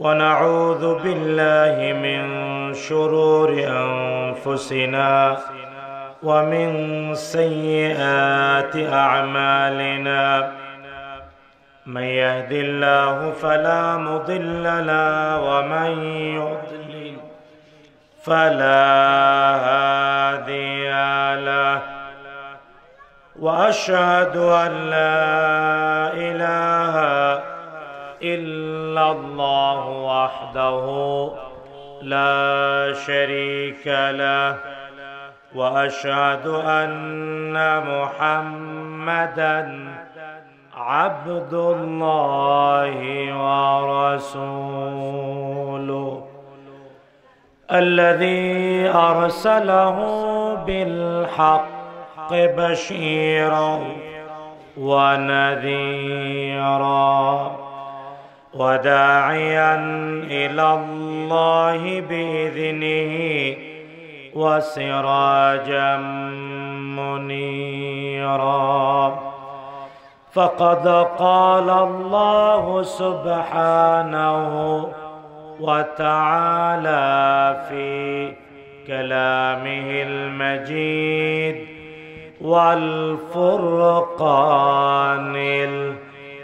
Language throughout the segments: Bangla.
ونعوذ بالله من شرور انفسنا ومن سيئات اعمالنا من يهد الله فلا مضل له ومن يضلل فلا هادي له واشهد ان لا اله الا إلا الله وحده لا شريك له وأشهد أن محمدا عبد الله ورسوله الذي أرسله بالحق بشيرا ونذيرا وداعيا الى الله باذنه وسراجا منيرا فقد قال الله سبحانه وتعالى في كلامه المجيد والفرقان الحميد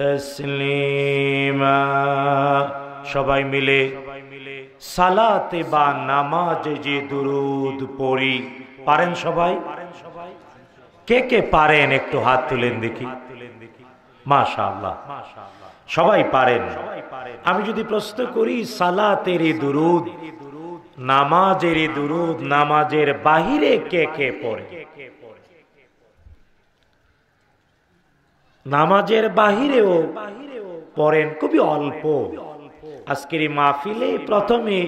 তসলিমা সবাই মিলে সালাতে বা নামাজে যে দুরুদ পড়ি পারেন সবাই কে কে পারেন একটু হাত তুলেন দেখি মাশা আল্লাহ সবাই পারেন আমি যদি প্রশ্ন করি সালাতের দুরুদ নামাজের দুরুদ নামাজের বাহিরে কে কে পড়ে নামাজের বাহিরেও পড়েন খুবই অল্প আজকের এই মাহফিলে প্রথমে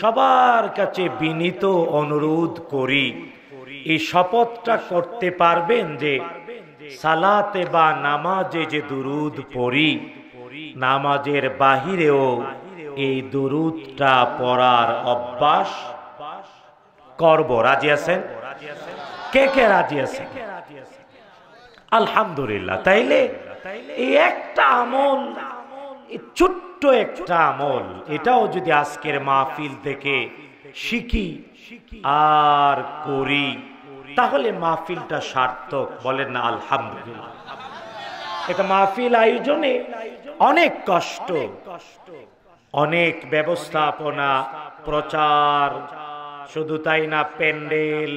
সবার কাছে বিনীত অনুরোধ করি এই শপথটা করতে পারবেন যে সালাতে বা নামাজে যে দুরুদ পড়ি নামাজের বাহিরেও এই দুরুদটা পড়ার অভ্যাস করব রাজি আছেন কে কে রাজি আছেন আলহামদুলিল্লাহ তাইলে এই একটা আমল ছোট্ট একটা আমল এটাও যদি আজকের মাহফিল থেকে শিখি আর করি তাহলে মাহফিলটা সার্থক বলেন না আলহামদুলিল্লাহ এটা মাহফিল আয়োজনে অনেক কষ্ট অনেক ব্যবস্থাপনা প্রচার শুধু তাই না প্যান্ডেল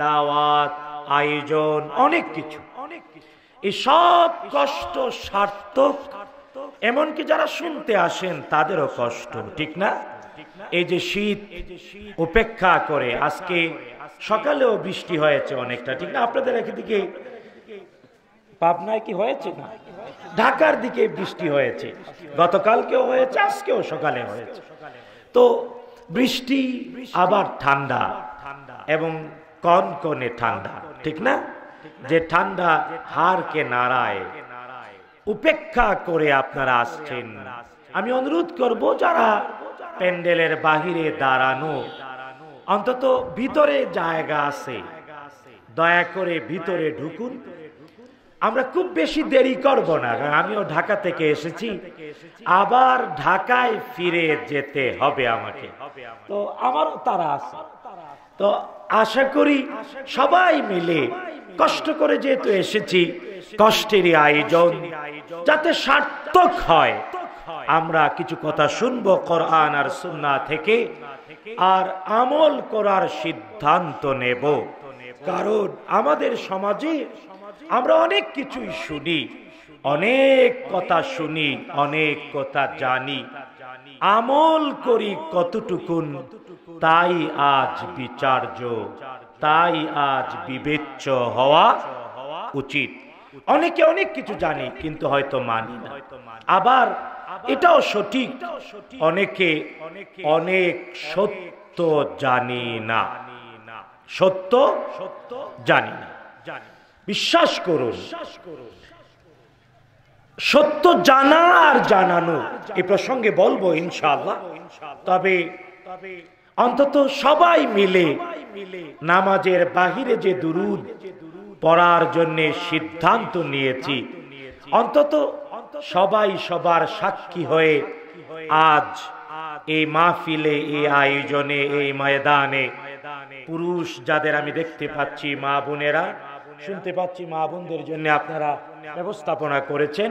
দাওয়াত আয়োজন অনেক কিছু এসব কষ্ট সার্থক এমনকি যারা শুনতে আসেন তাদেরও কষ্ট ঠিক না এই যে শীত উপেক্ষা করে আজকে সকালেও বৃষ্টি হয়েছে অনেকটা ঠিক না আপনাদের একদিকে পাবনায় কি হয়েছে না ঢাকার দিকে বৃষ্টি হয়েছে গতকালকেও হয়েছে আজকেও সকালে হয়েছে তো বৃষ্টি আবার ঠান্ডা ঠান্ডা এবং কনকনে ঠান্ডা ঠিক না যে ঠান্ডা হারকে নাড়ায় উপেক্ষা করে আপনারা আসছেন আমি অনুরোধ করব যারা প্যান্ডেলের বাহিরে দাঁড়ানো অন্তত ভিতরে জায়গা আছে দয়া করে ভিতরে ঢুকুন আমরা খুব বেশি দেরি করব না আমিও ঢাকা থেকে এসেছি আবার ঢাকায় ফিরে যেতে হবে আমাকে তো আমারও তারা আছে তো আশা করি সবাই মিলে কষ্ট করে যেহেতু এসেছি কষ্টেরই আয়োজন যাতে সার্থক হয় আমরা কিছু কথা শুনবো কোরআন আর সুন্না থেকে আর আমল করার সিদ্ধান্ত নেব কারণ আমাদের সমাজে আমরা অনেক কিছুই শুনি অনেক কথা শুনি অনেক কথা জানি আমল করি কতটুকুন তাই আজ বিচার্য তাই আজ বিবেচ্য হওয়া উচিত অনেকে অনেক কিছু জানি কিন্তু হয়তো মানি না আবার এটাও সঠিক অনেকে অনেক সত্য জানি না সত্য সত্য জানি না বিশ্বাস করুন সত্য জানা আর জানানো এ প্রসঙ্গে বলবো ইনশাল্লাহ তবে তবে অন্তত সবাই মিলে নামাজের বাহিরে যে দুরুদ পড়ার জন্য সিদ্ধান্ত নিয়েছি অন্তত সবাই সবার সাক্ষী হয়ে আজ এই মাহফিলে এই আয়োজনে এই ময়দানে পুরুষ যাদের আমি দেখতে পাচ্ছি মা বোনেরা শুনতে পাচ্ছি মা বোনদের জন্য আপনারা ব্যবস্থাপনা করেছেন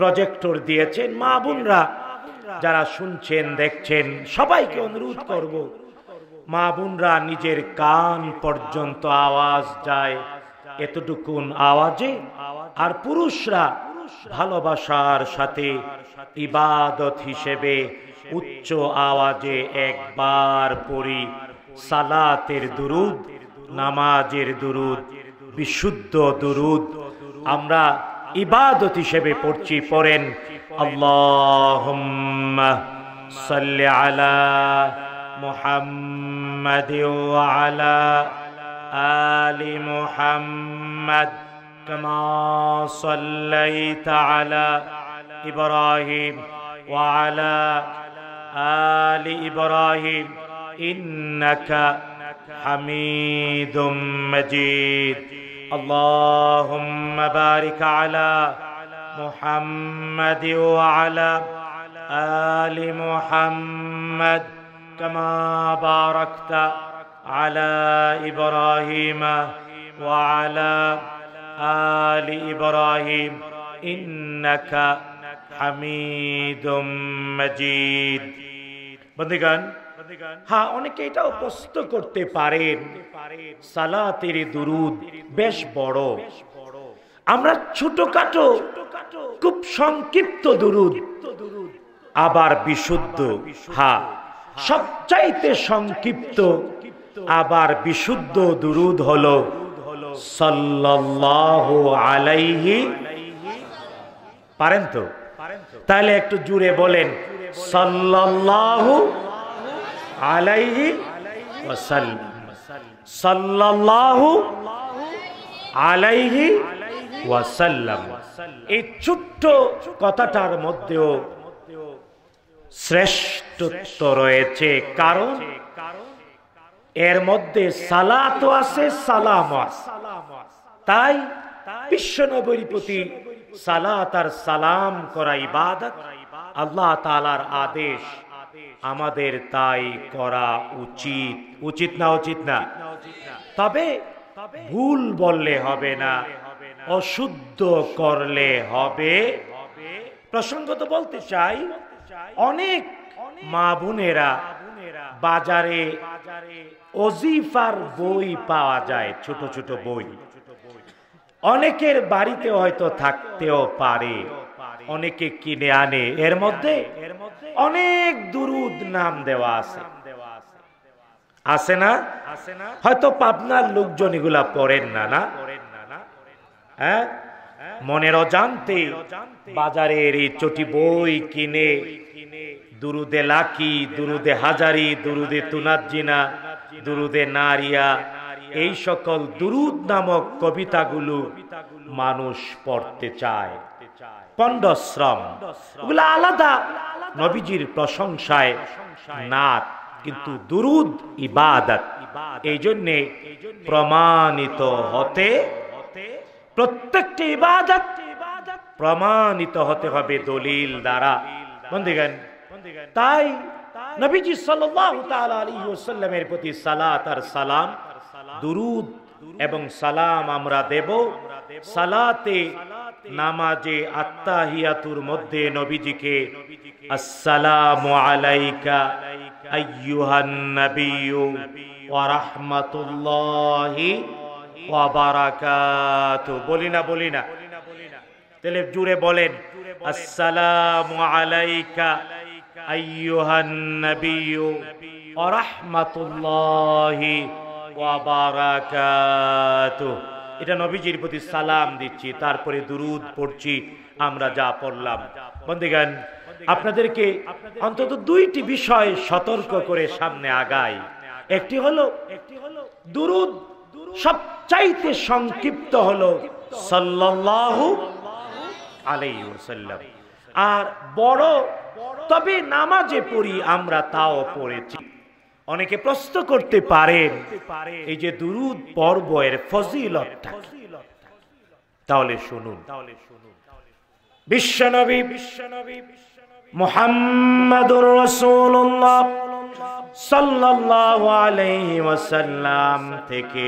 প্রজেক্টর দিয়েছেন মা বোনরা যারা শুনছেন দেখছেন সবাইকে অনুরোধ করব মা বোনরা নিজের কান পর্যন্ত আওয়াজ যায় এতটুকুন আওয়াজে আর পুরুষরা ভালোবাসার সাথে ইবাদত হিসেবে উচ্চ আওয়াজে একবার পড়ি সালাতের দুরুদ নামাজের দুরুদ বিশুদ্ধ দুরুদ আমরা ইবাদত হিসেবে পড়ছি পড়েন اللهم صل على محمد وعلى ال محمد كما صليت على ابراهيم وعلى ال ابراهيم انك حميد مجيد اللهم بارك على محمد وعلى آل محمد كما باركت على إبراهيم وعلى آل إبراهيم إنك حميد مجيد বন্ধুগণ হ্যাঁ অনেকে এটা প্রশ্ন করতে পারেন সালাতের দুরুদ বেশ বড় আমরা ছোটখাটো খুব সংক্ষিপ্ত দুরুদ আবার বিশুদ্ধ হা সবচাইতে সংক্ষিপ্ত আবার বিশুদ্ধ দুরুদ হল সাল্লাল্লাহু আলাইহি পারেন তো তাহলে একটু জুড়ে বলেন সাল্লাল্লাহু আলাইহি সাল্লাল্লাহু আলাইহি ওয়াসাল্লাম এই ছোট্ট কথাটার মধ্যেও শ্রেষ্ঠত্ব রয়েছে কারণ এর মধ্যে সালাত আছে সালাম তাই বিশ্বনবীর প্রতি সালাত আর সালাম করা ইবাদত আল্লাহ তালার আদেশ আমাদের তাই করা উচিত উচিত না উচিত না তবে ভুল বললে হবে না অশুদ্ধ করলে হবে প্রসঙ্গত বলতে চাই অনেক মা বোনেরা বাজারে অজিফার বই পাওয়া যায় ছোট ছোট বই অনেকের বাড়িতে হয়তো থাকতেও পারে অনেকে কিনে আনে এর মধ্যে অনেক দুরুদ নাম দেওয়া আছে আছে না হয়তো পাবনার লোকজন এগুলা পড়েন না না হ্যাঁ মনের অজান্তে বাজারের এই চটি বই কিনে দুরুদে লাকি দুরুদে হাজারি দুরুদে তুনাজিনা দুরুদে নারিয়া এই সকল দুরুদ নামক কবিতাগুলো মানুষ পড়তে চায় পণ্ডশ্রম ওগুলো আলাদা নবীজির প্রশংসায় নাত কিন্তু দুরুদ ইবাদত এই জন্যে প্রমাণিত হতে প্রত্যেকটি ইবাদত প্রমাণিত হতে হবে দলিল দ্বারা বন্ধুগণ তাই নবীজি ওয়াসাল্লামের প্রতি সালাত আর সালাম দুরুদ এবং সালাম আমরা দেব সালাতে নামাজে আত্তাহিয়াতুর মধ্যে নবীজিকে আসসালামু আলাইকা আইয়ুহান নবী ওয়া রাহমাতুল্লাহি ওয়াবারাকাতু বলি না বলি না তাহলে জুড়ে বলেন আসসালামু আলাইকা আইয়ুহান নাবিয়্যু ওয়া এটা নবীজির প্রতি সালাম দিচ্ছি তারপরে দুরুদ পড়ছি আমরা যা পড়লাম বন্ধুগান আপনাদেরকে অন্তত দুইটি বিষয় সতর্ক করে সামনে আগাই একটি হলো দুরুদ সব চাইতে সংক্ষিপ্ত হলো সাল্লাল্লাহু আলাইহি ওয়াসাল্লাম আর বড় তবে নামাজে পড়ি আমরা তাও পড়েছি অনেকে প্রশ্ন করতে পারেন এই যে দুরুদ পর্ব এর ফজিলতটা তাহলে শুনুন তাহলে শুনুন বিশ্বনবী বিশ্বনবী মুহাম্মাদুর রাসূলুল্লাহ সাল্লাল্লাহু আলাইহি ওয়াসাল্লাম থেকে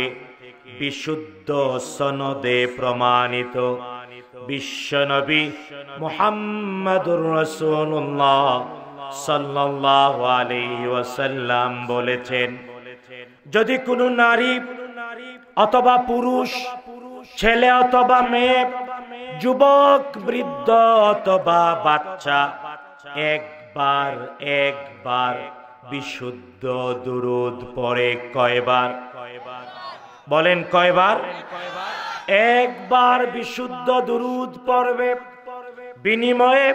বিশুদ্ধ সনদে প্রমাণিত বিশ্বনবী মোহাম্মদুর রসুল্লাহ সাল্লাহ ওয়াসাল্লাম বলেছেন যদি কোনো নারী অথবা পুরুষ ছেলে অথবা মেয়ে যুবক বৃদ্ধ অথবা বাচ্চা একবার একবার বিশুদ্ধ দুরুদ পরে কয়বার বলেন কয়বার একবার বিশুদ্ধ দুরুদ পর্বে বিনিময়ে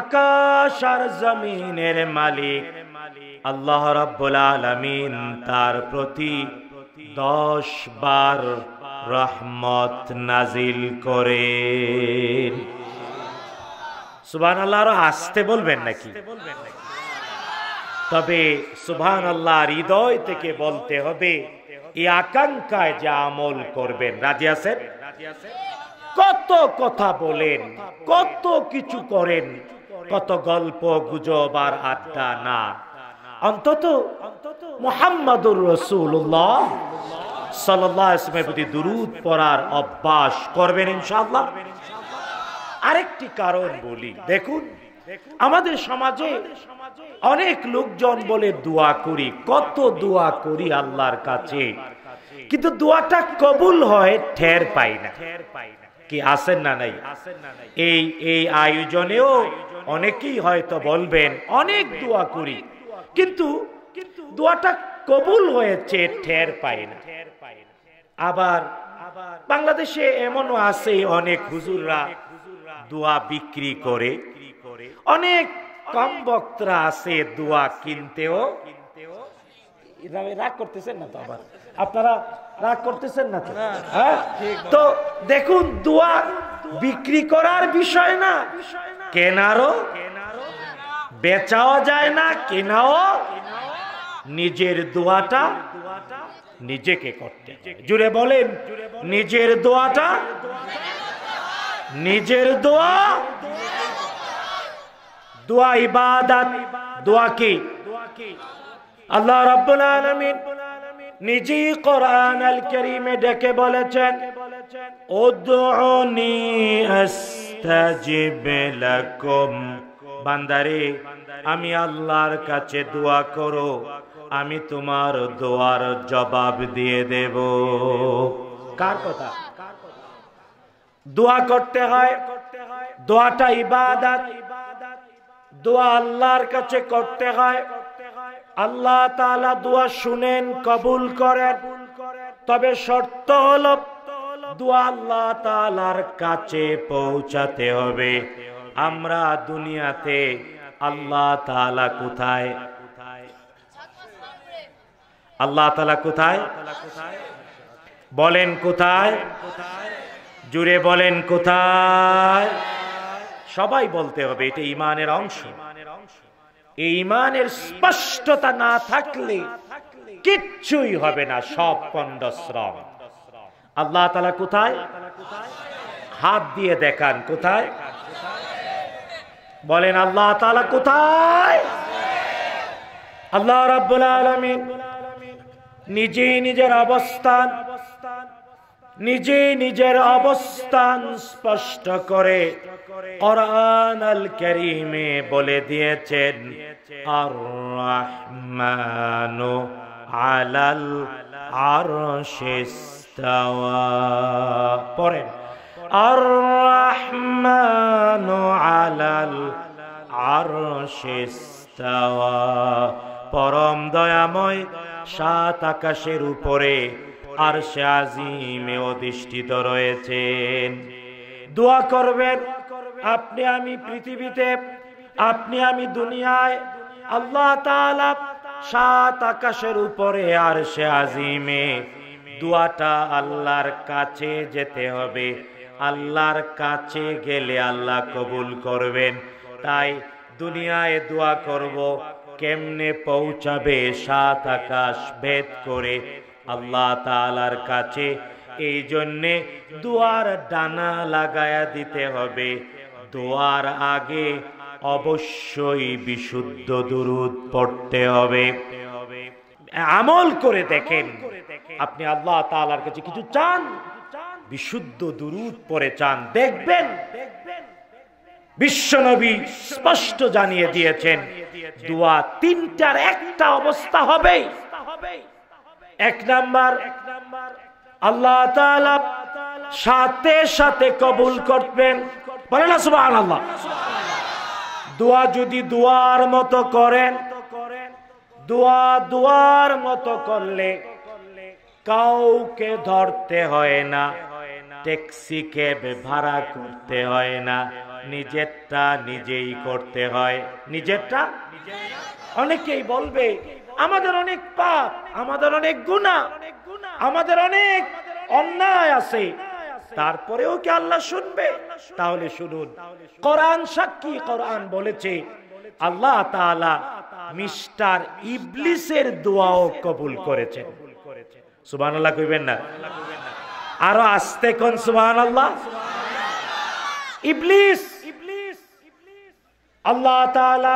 আকাশ আর জমিনের মালিক আল্লাহ রাব্বুল আলামিন তার প্রতি দশ বার রহমত নাজিল করে সুবান আল্লাহ আরো আসতে বলবেন নাকি তবে সুবহান আল্লাহর হৃদয় থেকে বলতে হবে এই আকাঙ্ক্ষায় যা আমল করবেন রাজি আছেন কত কথা বলেন কত কিছু করেন কত গল্প গুজব আর আড্ডা না অন্তত মোহাম্মদুর রসুল্লাহ সাল্লাহ ইসলামের প্রতি দুরুদ পড়ার অভ্যাস করবেন ইনশাআল্লাহ আরেকটি কারণ বলি দেখুন আমাদের সমাজে অনেক লোকজন বলে দোয়া করি কত দোয়া করি আল্লাহর কাছে কিন্তু দোয়াটা কবুল হয় ঠের পাই না কি আসেন না নাই এই এই আয়োজনেও অনেকেই হয়তো বলবেন অনেক দোয়া করি কিন্তু দোয়াটা কবুল হয়েছে ঠের পাই না আবার বাংলাদেশে এমনও আছে অনেক হুজুররা দোয়া বিক্রি করে অনেক কম বক্তরা আছে দোয়া কিনতেও রাগ করতেছেন না তো আবার আপনারা রাগ করতেছেন না তো হ্যাঁ? তো দেখুন দোয়া বিক্রি করার বিষয় না কেনারও বেচাও যায় না কেনাও নিজের দোয়াটা নিজেকে করতে জুড়ে বলেন নিজের দোয়াটা নিজের দোয়া দোয়া ইবাদাত দোয়া কি আল্লাহ রাব্বুল আলামিন নিজি কোরআন আল কারীমে ডেকে বলেছেন উদউনি আস্তাজিব লাকুম বান্দারে আমি আল্লাহর কাছে দোয়া করো আমি তোমার দোয়ার জবাব দিয়ে দেব কার কথা দোয়া করতে হয় দোয়াটা ইবাদত দোয়া আল্লাহর কাছে করতে হয় আল্লাহ তালা দোয়া শুনেন কবুল করেন তবে শর্ত হল দোয়া আল্লাহ তালার কাছে পৌঁছাতে হবে আমরা দুনিয়াতে আল্লাহ তালা কোথায় আল্লাহ তালা কোথায় বলেন কোথায় জুড়ে বলেন কোথায় সবাই বলতে হবে এটা ইমানের অংশ এই ইমানের স্পষ্টতা না থাকলে কিচ্ছুই হবে না সব শ্রম আল্লাহ তালা কোথায় হাত দিয়ে দেখান কোথায় বলেন আল্লাহ তালা কোথায় আল্লাহ রাবুল আলমিন নিজেই নিজের অবস্থান অবস্থান নিজে নিজের অবস্থান স্পষ্ট করে করিমে বলে দিয়েছেন আর রহমানু আলাল আর পরে আর রহমানু আলাল আর পরম দয়াময় সাত আকাশের উপরে আর সে আজিমে অধিষ্ঠিত রয়েছেন দোয়া করবেন আপনি আমি পৃথিবীতে আপনি আমি দুনিয়ায় আল্লাহ তাআলা সাত আকাশের উপরে আর সে আজিমে দোয়াটা আল্লাহর কাছে যেতে হবে আল্লাহর কাছে গেলে আল্লাহ কবুল করবেন তাই দুনিয়ায় দোয়া করব কেমনে পৌঁছাবে সাত আকাশ ভেদ করে আল্লাহ তালার কাছে এই জন্যে দুয়ার ডানা লাগায়া দিতে হবে দোয়ার আগে অবশ্যই বিশুদ্ধ দুরুদ পড়তে হবে আমল করে দেখেন আপনি আল্লাহ তালার কাছে কিছু চান বিশুদ্ধ দুরুদ পরে চান দেখবেন বিশ্বনবী স্পষ্ট জানিয়ে দিয়েছেন দুয়া তিনটার একটা অবস্থা হবে এক নাম্বার আল্লাহ সাথে সাথে কবুল করবেন বলে না সুবাহ আল্লাহ দোয়া যদি দোয়ার মতো করেন দোয়া দোয়ার মতো করলে কাউকে ধরতে হয় না ট্যাক্সি ক্যাব ভাড়া করতে হয় না নিজেরটা নিজেই করতে হয় নিজেরটা অনেকেই বলবে আমাদের অনেক পাপ আমাদের অনেক গুণা আমাদের অনেক অন্যায় আছে তারপরেও কি আল্লাহ শুনবে তাহলে শুনুন কোরআন সাক্ষী কোরআন বলেছে আল্লাহ তালা মিস্টার ইবলিসের দোয়াও কবুল করেছেন আল্লাহ কইবেন না আরো আস্তে কোন আল্লাহ ইবলিস ইবলিস আল্লাহ তাআলা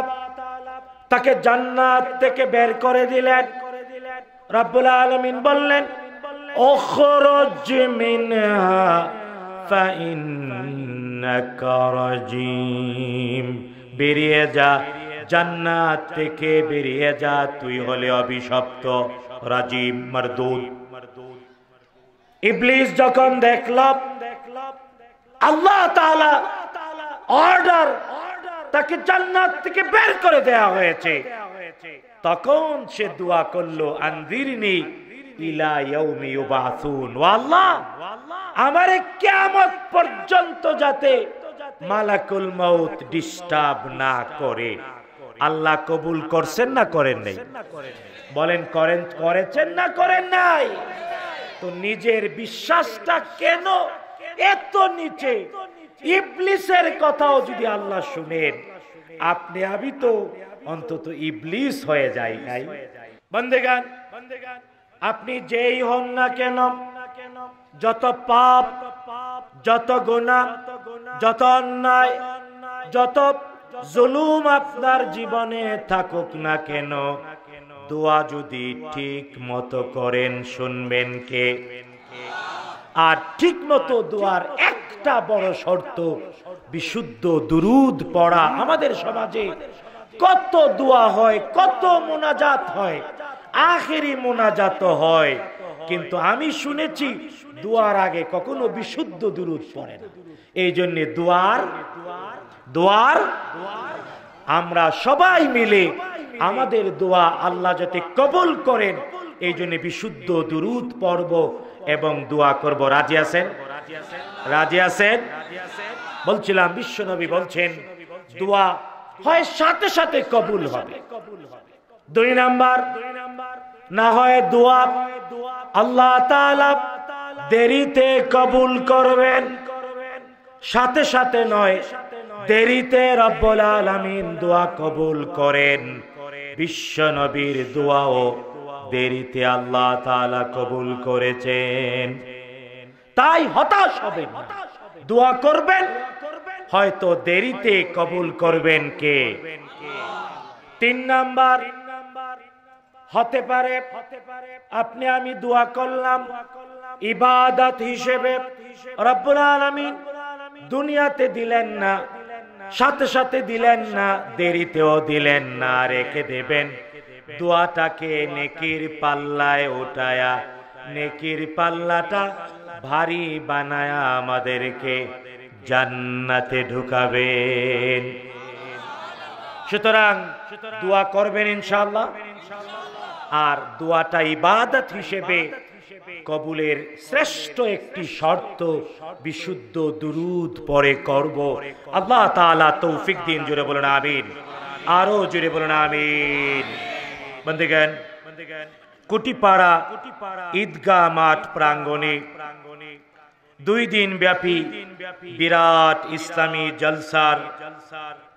তাকে জান্নাত থেকে বের করে দিলেন রাব্বুল আলমিন বললেন বেরিয়ে যা জান্নাত থেকে বেরিয়ে যা তুই হলে অভিশপ্ত রাজিম মারদুদ ইবলিস যখন দেখল আল্লাহ অর্ডার তাকে জান্নাত থেকে বের করে দেয়া হয়েছে তখন সে দোয়া করলো আন্দিরিনি আল্লাহ কবুল করছেন না করেন নাই বলেন করেন করেছেন না করেন নাই তো নিজের বিশ্বাসটা কেন এত নিচে ইবলিসের কথাও যদি আল্লাহ শুনেন আপনি আমি তো অন্তত ইবলিস হয়ে যাই নাই বন্দেগান আপনি যেই হন না কেন যত পাপ যত গোনা যত অন্যায় যত জুলুম আপনার জীবনে থাকুক না কেন দোয়া যদি ঠিক মতো করেন শুনবেন কে আর ঠিক মতো দোয়ার একটা বড় শর্ত বিশুদ্ধ দুরুদ পড়া আমাদের সমাজে কত দোয়া হয় কত মোনাজাত হয় আখেরি মোনাজাত হয় কিন্তু আমি শুনেছি দোয়ার আগে কখনো বিশুদ্ধ দুরুদ পড়ে না এই জন্য দোয়ার দোয়ার আমরা সবাই মিলে আমাদের দোয়া আল্লাহ যাতে কবল করেন এই জন্য বিশুদ্ধ দুরুদ পর্ব এবং দোয়া করব রাজি আছেন রাজি আছেন বলছিলাম বিশ্ব নবী বলছেন দোয়া হয় সাথে সাথে কবুল হবে দুই নাম্বার না হয় দোয়া আল্লাহ দেরিতে কবুল করবেন সাথে সাথে নয় দেরিতে রব্বুল আলামিন দোয়া কবুল করেন বিশ্ব নবীর দোয়াও দেরিতে আল্লাহ তালা কবুল করেছেন তাই হতাশ হবে দোয়া করবেন হয়তো দেরিতে কবুল করবেন কে তিন নাম্বার হতে পারে আপনি আমি দোয়া করলাম ইবাদত হিসেবে রব্বুল দুনিয়াতে দিলেন না সাথে সাথে দিলেন না দেরিতেও দিলেন না রেখে দেবেন দোয়াটাকে নেকির পাল্লায় ওঠায়া নেকির পাল্লাটা ভারী বানায়া আমাদেরকে জান্নাতে ঢুকাবেন সুতরাং দোয়া করবেন ইনশাল্লাহ আর দোয়াটা ইবাদত হিসেবে কবুলের শ্রেষ্ঠ একটি শর্ত বিশুদ্ধ দুরুদ পরে করব আল্লাহ তাআলা তৌফিক দিন জুড়ে বলুন আমিন আরো জুড়ে বলুন আমিন বন্দেগান কুটিপাড়া ঈদগাহ মাঠ প্রাঙ্গণে দুই দিন ব্যাপী বিরাট ইসলামী জলসার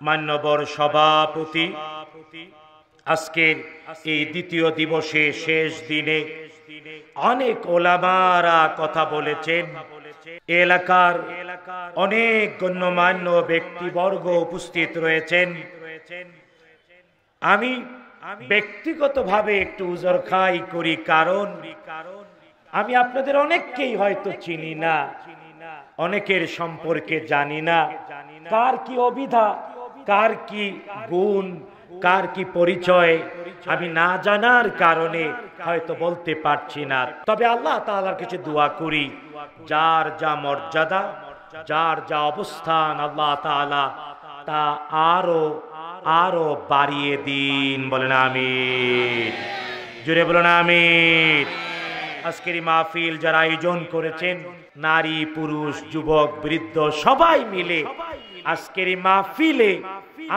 মান্যবর সভাপতি আজকের এই দ্বিতীয় দিবসে শেষ দিনে অনেক ওলামারা কথা বলেছেন এলাকার অনেক গণ্যমান্য ব্যক্তিবর্গ উপস্থিত রয়েছেন আমি ব্যক্তিগতভাবে একটু উজর খাই করি কারণ আমি আপনাদের অনেককেই হয়তো চিনি না অনেকের সম্পর্কে জানি না কার কি অবিধা কার কি গুণ কার কি পরিচয় আমি না জানার কারণে হয়তো বলতে পারছি না তবে আল্লাহ তালার কিছু দোয়া করি যার যা মর্যাদা যার যা অবস্থান আল্লাহ তা আরো আরো বাড়িয়ে দিন বলেন আমি জুড়ে বলেন আমি আজকের মাহফিল যারা আয়োজন করেছেন নারী পুরুষ যুবক বৃদ্ধ সবাই মিলে আজকের মাহফিলে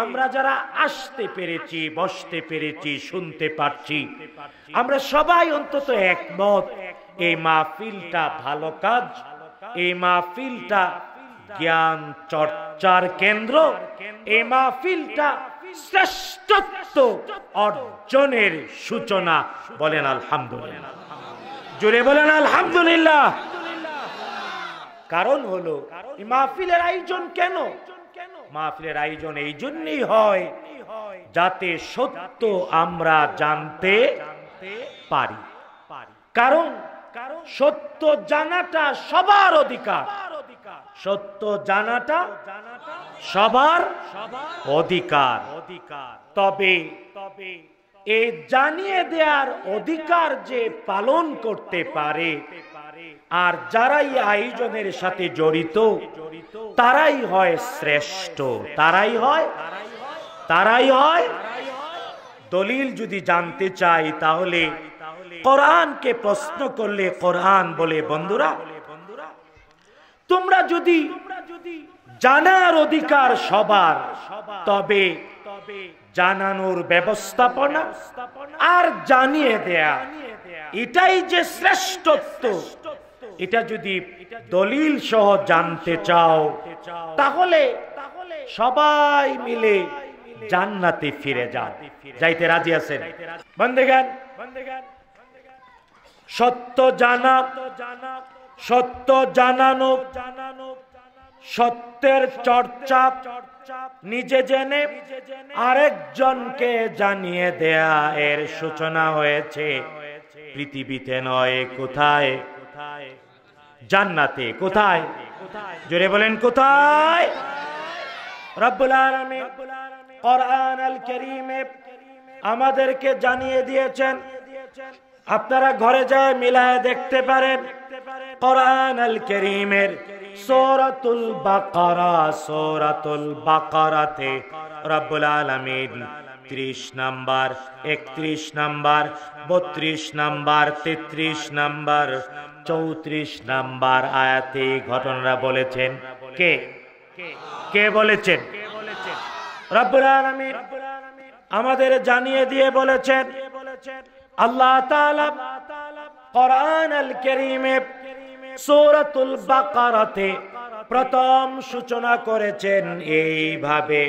আমরা যারা আসতে পেরেছি বসতে পেরেছি শুনতে পারছি আমরা সবাই অন্তত একমত এই মাহফিলটা ভালো কাজ এই মাহফিলটা জ্ঞান চর্চার কেন্দ্র এই মাহফিলটা শ্রেষ্ঠত্ব অর্জনের সূচনা বলেন আলহামদুলিল্লাহ জোরে বলেন আলহামদুলিল্লাহ কারণ হলো মাহফিলের আয়োজন কেন মাহফিলের আয়োজন এই জন্যই হয় যাতে সত্য আমরা জানতে পারি কারণ সত্য জানাটা সবার অধিকার সত্য জানাটা সবার অধিকার অধিকার তবে তবে এ জানিয়ে দেওয়ার অধিকার যে পালন করতে পারে আর যারাই আয়োজনের সাথে জড়িত তারাই হয় শ্রেষ্ঠ তারাই হয় তারাই হয় দলিল যদি জানতে চাই তাহলে কোরআনকে প্রশ্ন করলে কোরআন বলে বন্ধুরা তোমরা যদি জানার অধিকার সবার তবে জানানোর ব্যবস্থাপনা আর জানিয়ে দেয়া এটাই যে শ্রেষ্ঠত্ব এটা যদি দলিল সহ জানতে চাও তাহলে সবাই মিলে জান্নাতে ফিরে যান যাইতে রাজি আছেন বন্দেগান সত্য জানা জানা সত্য জানানো সত্যের চর্চা নিজে জেনে আরেকজনকে জানিয়ে দেয়া এর সূচনা হয়েছে পৃথিবীতে নয় কোথায় জান্নাতে কোথায় জোরে বলেন কোথায় রব্বুল আলামিন কোরআন আল কারীমে আমাদেরকে জানিয়ে দিয়েছেন আপনারা ঘরে যায় মিলায় দেখতে পারেন কোরআন আল করিমের সৌরাতুল বাকারা সৌরাতুল বাকারাতে রব্বুল আলমিন ত্রিশ নাম্বার একত্রিশ নাম্বার বত্রিশ নাম্বার তেত্রিশ নাম্বার চৌত্রিশ নাম্বার আয়াতে ঘটনারা বলেছেন কে কে বলেছেন রব্বুল আলমিন আমাদের জানিয়ে দিয়ে বলেছেন আল্লাহ কোরআন আল করিমে সৌরাতুল বাকারাতে প্রথম সূচনা করেছেন এইভাবে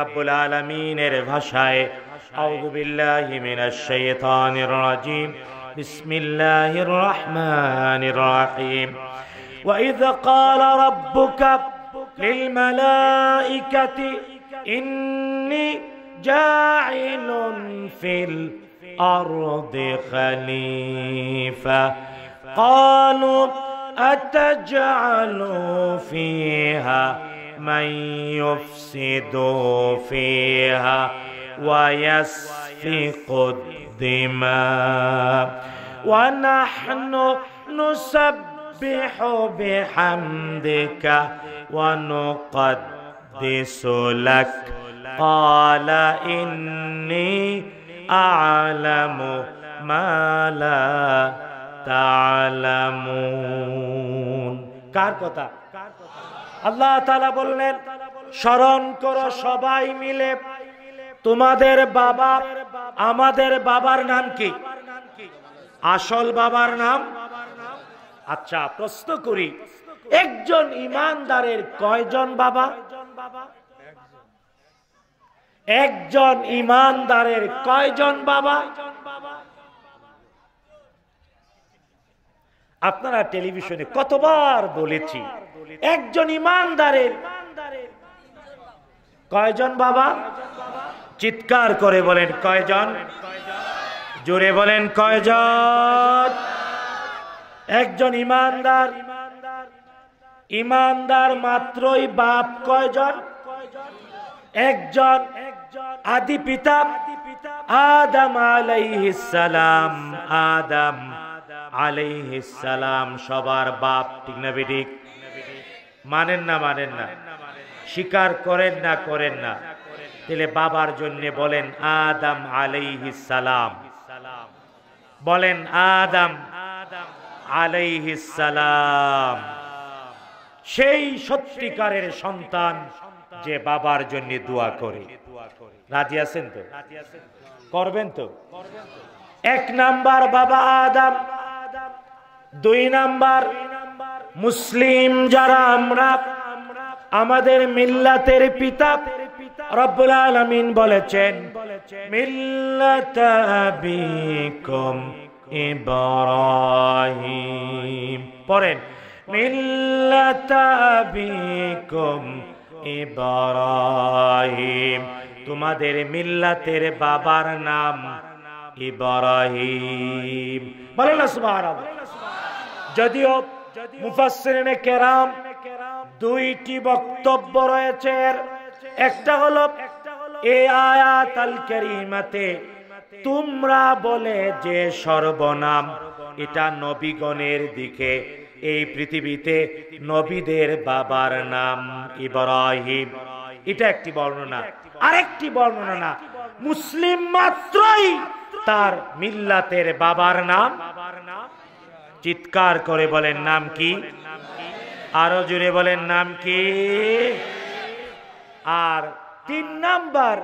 রাব্বুল আলামিনের ভাষায় আউযু বিল্লাহি মিনাশ শাইতানির রাজিম বিসমিল্লাহির রহমানির রহিম وإذ قال ربك للملائكة إني جاعل في الأرض خليفة قالوا أتجعل فيها من يفسد فيها ويسفق الدماء ونحن نسبح بحمدك ونقدس لك قال إني أعلم ما لا তালামুন কার কথা আল্লাহ তালা বললেন স্মরণ করো সবাই মিলে তোমাদের বাবা আমাদের বাবার নাম কি আসল বাবার নাম আচ্ছা প্রশ্ন করি একজন ইমানদারের কয়জন বাবা একজন ইমানদারের কয়জন বাবা আপনারা টেলিভিশনে কতবার বলেছি একজন ইমানদারের কয়জন বাবা চিৎকার করে বলেন কয়জন জোরে বলেন কয়জন একজন ইমানদার ইমানদার মাত্রই বাপ কয়জন একজন আদি পিতা আদম আলাইহিস সালাম আদম আলাইহিসালাম সবার বাপ ঠিক না বিদিক মানেন না মানেন না স্বীকার করেন না করেন না তাহলে বাবার জন্য বলেন আদম আলাইহিসালাম বলেন আদম আলাইহিসালাম সেই সত্যিকারের সন্তান যে বাবার জন্য দোয়া করে রাজি আছেন তো করবেন তো এক নাম্বার বাবা আদম দুই নাম্বার মুসলিম যারা আমরা আমাদের মিল্লাতের পিতা রব্বুল আলমিন বলেছেন মিল্লাতাবিকুম ইব্রাহিম পড়েন মিল্লাতাবিকুম ইব্রাহিম তোমাদের মিল্লাতের বাবার নাম ইব্রাহিম যদিও দুইটি বক্তব্য রয়েছে একটা হলো এই তোমরা বলে যে সর্বনাম এটা নবীগণের দিকে এই পৃথিবীতে নবীদের বাবার নাম ইব্রাহিম এটা একটি বর্ণনা আরেকটি বর্ণনা মুসলিম মাত্রই তার মিল্লাতের বাবার নাম চিৎকার করে বলেন নাম কি আরো জুড়ে বলেন নাম কি আর তিন নাম্বার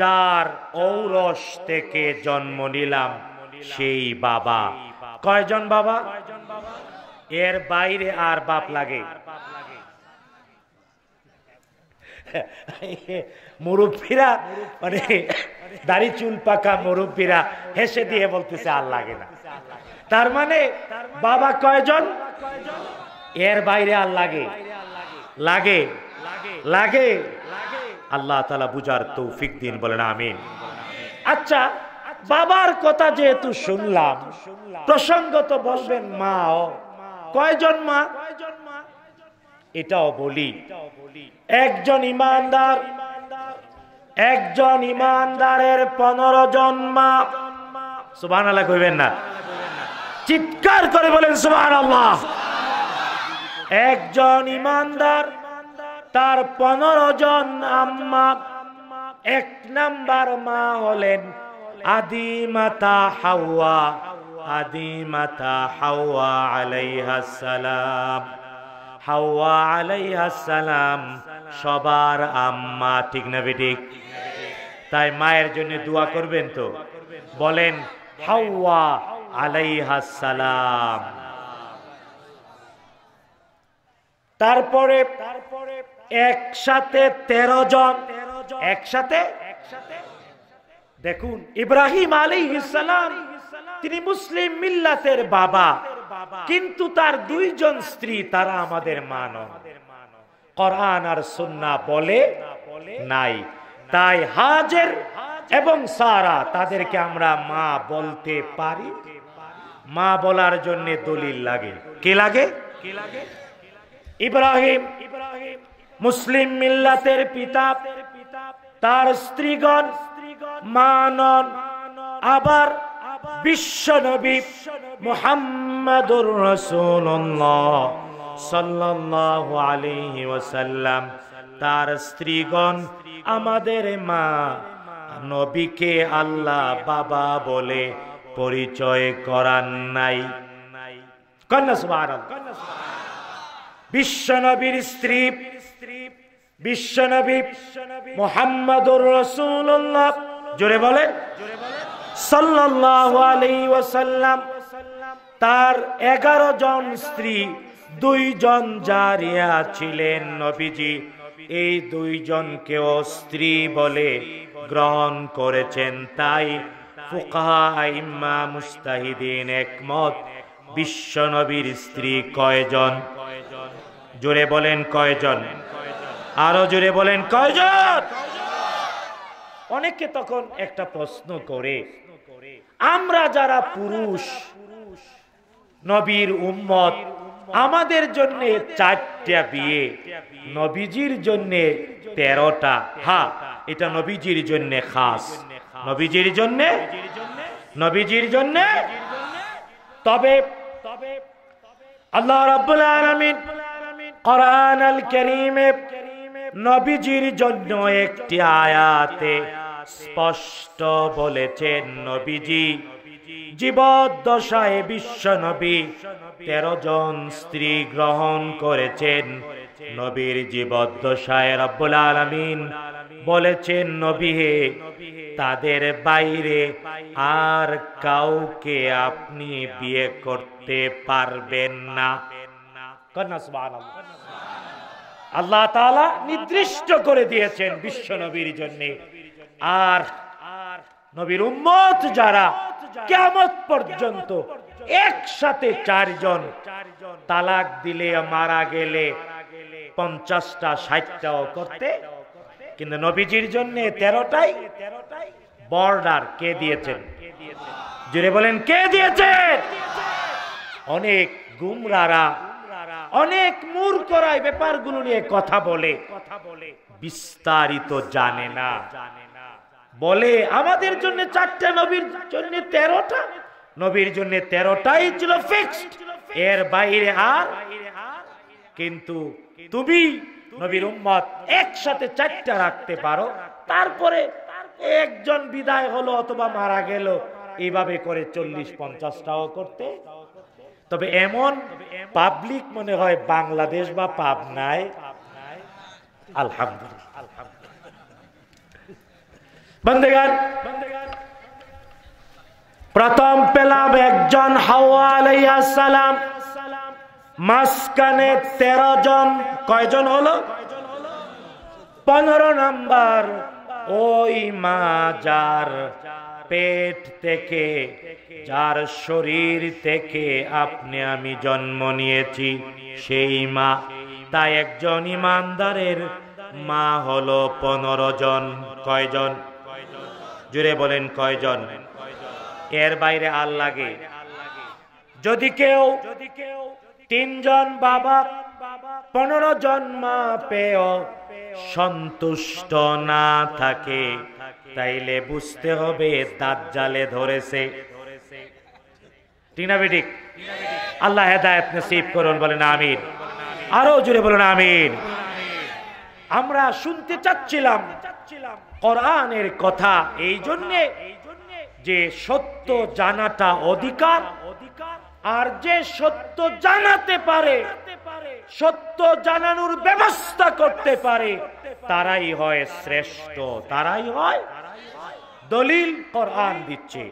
যার ঔরস থেকে জন্ম নিলাম সেই বাবা কয়জন বাবা এর বাইরে আর বাপ লাগে মুরব্বীরা মানে দাড়ি চুল পাকা মুরব্বীরা হেসে দিয়ে বলতেছে আর লাগে না তার মানে বাবা কয়জন এর বাইরে আর লাগে লাগে লাগে আল্লাহ তালা বুজার তৌফিক দিন বলেন আমিন আচ্ছা বাবার কথা যেহেতু শুনলাম প্রসঙ্গত বসবেন মাও কয়জন মা এটাও বলি একজন ইমানদার একজন ইমানদারের পনেরো জন মা সুবাহ আল্লাহ কইবেন না চিৎকার করে বলেন সুবাহ আল্লাহ একজন ইমানদার তার পনেরো জন আম্মা এক নাম্বার মা হলেন আদিমাতা হাওয়া আদিমাতা হাওয়া আলাইহাসালাম হাওয়া আলাইহাসালাম সবার আম্মা ঠিক না বেঠিক তাই মায়ের জন্য দোয়া করবেন তো বলেন হাওয়া আলাইহাসালাম তারপরে তারপরে একসাথে তেরো জন একসাথে দেখুন ইব্রাহিম আলী ইসালাম তিনি মুসলিম মিল্লাতের বাবা কিন্তু তার দুইজন স্ত্রী তারা আমাদের মান করান আর সন্না বলে নাই তাই হাজের এবং সারা তাদেরকে আমরা মা বলতে পারি মা বলার জন্য দলিল লাগে কে লাগে ইব্রাহিম ইব্রাহিম মুসলিম মিল্লাতের পিতা তার স্ত্রীগণ মানন আবার বিশ্ব নবী মোহাম্মদ মুহাম্মাদুর রাসূলুল্লাহ সাল্লাল্লাহু আলাইহি ওয়াসাল্লাম তার স্ত্রীগণ আমাদের মা নবীকে আল্লাহ বাবা বলে পরিচয় করান নাই কন্যা বিশ্বনবীর স্ত্রী বিশ্বনবী মোহাম্মদুর রসুল্লাহ জোরে বলে সাল্লাল্লাহু আলাইহি ওয়াসাল্লাম তার এগারো জন স্ত্রী দুইজন জারিয়া ছিলেন নবীজি এই দুইজনকেও স্ত্রী বলে গ্রহণ করেছেন তাই ফুকাহা মুস্তাহিদিন একমত বিশ্বনবীর স্ত্রী কয়জন জোরে বলেন কয়জন আরো জোরে বলেন কয়জন অনেকে তখন একটা প্রশ্ন করে আমরা যারা পুরুষ নবীর উম্মত আমাদের জন্য চারটা বিয়ে নবীজির জন্য তেরোটা হা এটা নবীজির জন্য খাস নবীজির জন্য নবীজির জন্য তবে আল্লাহ রাব্বুল আলামিন কোরআন আল কারীমে নবীজির জন্য একটি আয়াতে স্পষ্ট বলেছেন নবীজি জীবদ্দশায় বিশ্বনবী তেরো জন স্ত্রী গ্রহণ করেছেন নবীর জীবদ্দশায় রব্বুল আলমিন বলেছেন নবী তাদের বাইরে আর কাউকে আপনি বিয়ে করতে পারবেন না আল্লাহ নির্দিষ্ট করে দিয়েছেন বিশ্ব নবীর জন্য আর নবীর উম্মত যারা কেমত পর্যন্ত একসাথে চারজন তালাক দিলে মারা গেলে পঞ্চাশটা ষাটটাও করতে কিন্তু নবীজির জন্য তেরোটাই বর্ডার কে দিয়েছেন জুড়ে বলেন কে দিয়েছেন অনেক গুমরারা অনেক মূর্খরা এই ব্যাপারগুলো নিয়ে কথা বলে কথা বলে বিস্তারিত জানে না জানে বলে আমাদের জন্য চারটা নবীর জন্য তেরোটা নবীর জন্য তেরোটাই ছিল ফিক্সড এর বাইরে আর কিন্তু তুমি নবীর উম্মত একসাথে চারটা রাখতে পারো তারপরে একজন বিদায় হলো অথবা মারা গেল এইভাবে করে চল্লিশ পঞ্চাশটাও করতে তবে এমন পাবলিক মনে হয় বাংলাদেশ বা পাবনায় আলহামদুলিল্লাহ বন্দেগার প্রথম পেলাম একজন হাওয়া আলাইহা সালাম তেরো জন কয়জন হলো পনেরো নাম্বার ওই মা যার পেট থেকে যার শরীর থেকে আপনি আমি জন্ম নিয়েছি সেই মা তাই একজন ইমানদারের মা হলো পনেরো জন কয়জন জুড়ে বলেন কয়জন এর বাইরে আর লাগে যদি কেউ তিনজন বাবা পনেরো জন মা পেয়েও সন্তুষ্ট না থাকে তাইলে বুঝতে হবে দাঁত জালে ধরেছে আল্লাহ হেদায়ত নসিব করুন বলেন আমিন আরো জুড়ে বলুন আমিন আমরা শুনতে চাচ্ছিলাম কোরআনের কথা এই জন্যে যে সত্য জানাটা অধিকার আর যে সত্য জানাতে পারে সত্য জানানোর ব্যবস্থা করতে পারে তারাই হয় শ্রেষ্ঠ তারাই হয় দলিল কোরআন দিচ্ছে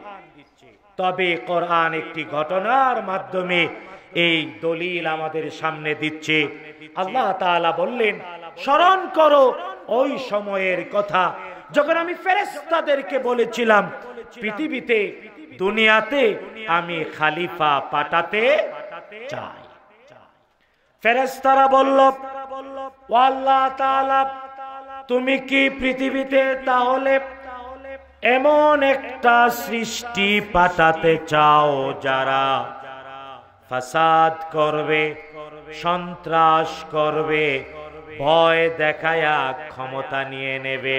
তবে কোরআন একটি ঘটনার মাধ্যমে এই দলিল আমাদের সামনে দিচ্ছে আল্লাহ তাআলা বললেন স্মরণ করো ওই সময়ের কথা যখন আমি ফেরেস্তাদেরকে বলেছিলাম পৃথিবীতে দুনিয়াতে আমি খালিফা পাঠাতে চাই ফেরেস্তারা বলল আল্লাহ তুমি কি পৃথিবীতে তাহলে এমন একটা সৃষ্টি পাঠাতে চাও যারা ফাসাদ করবে সন্ত্রাস করবে ভয় দেখায়া ক্ষমতা নিয়ে নেবে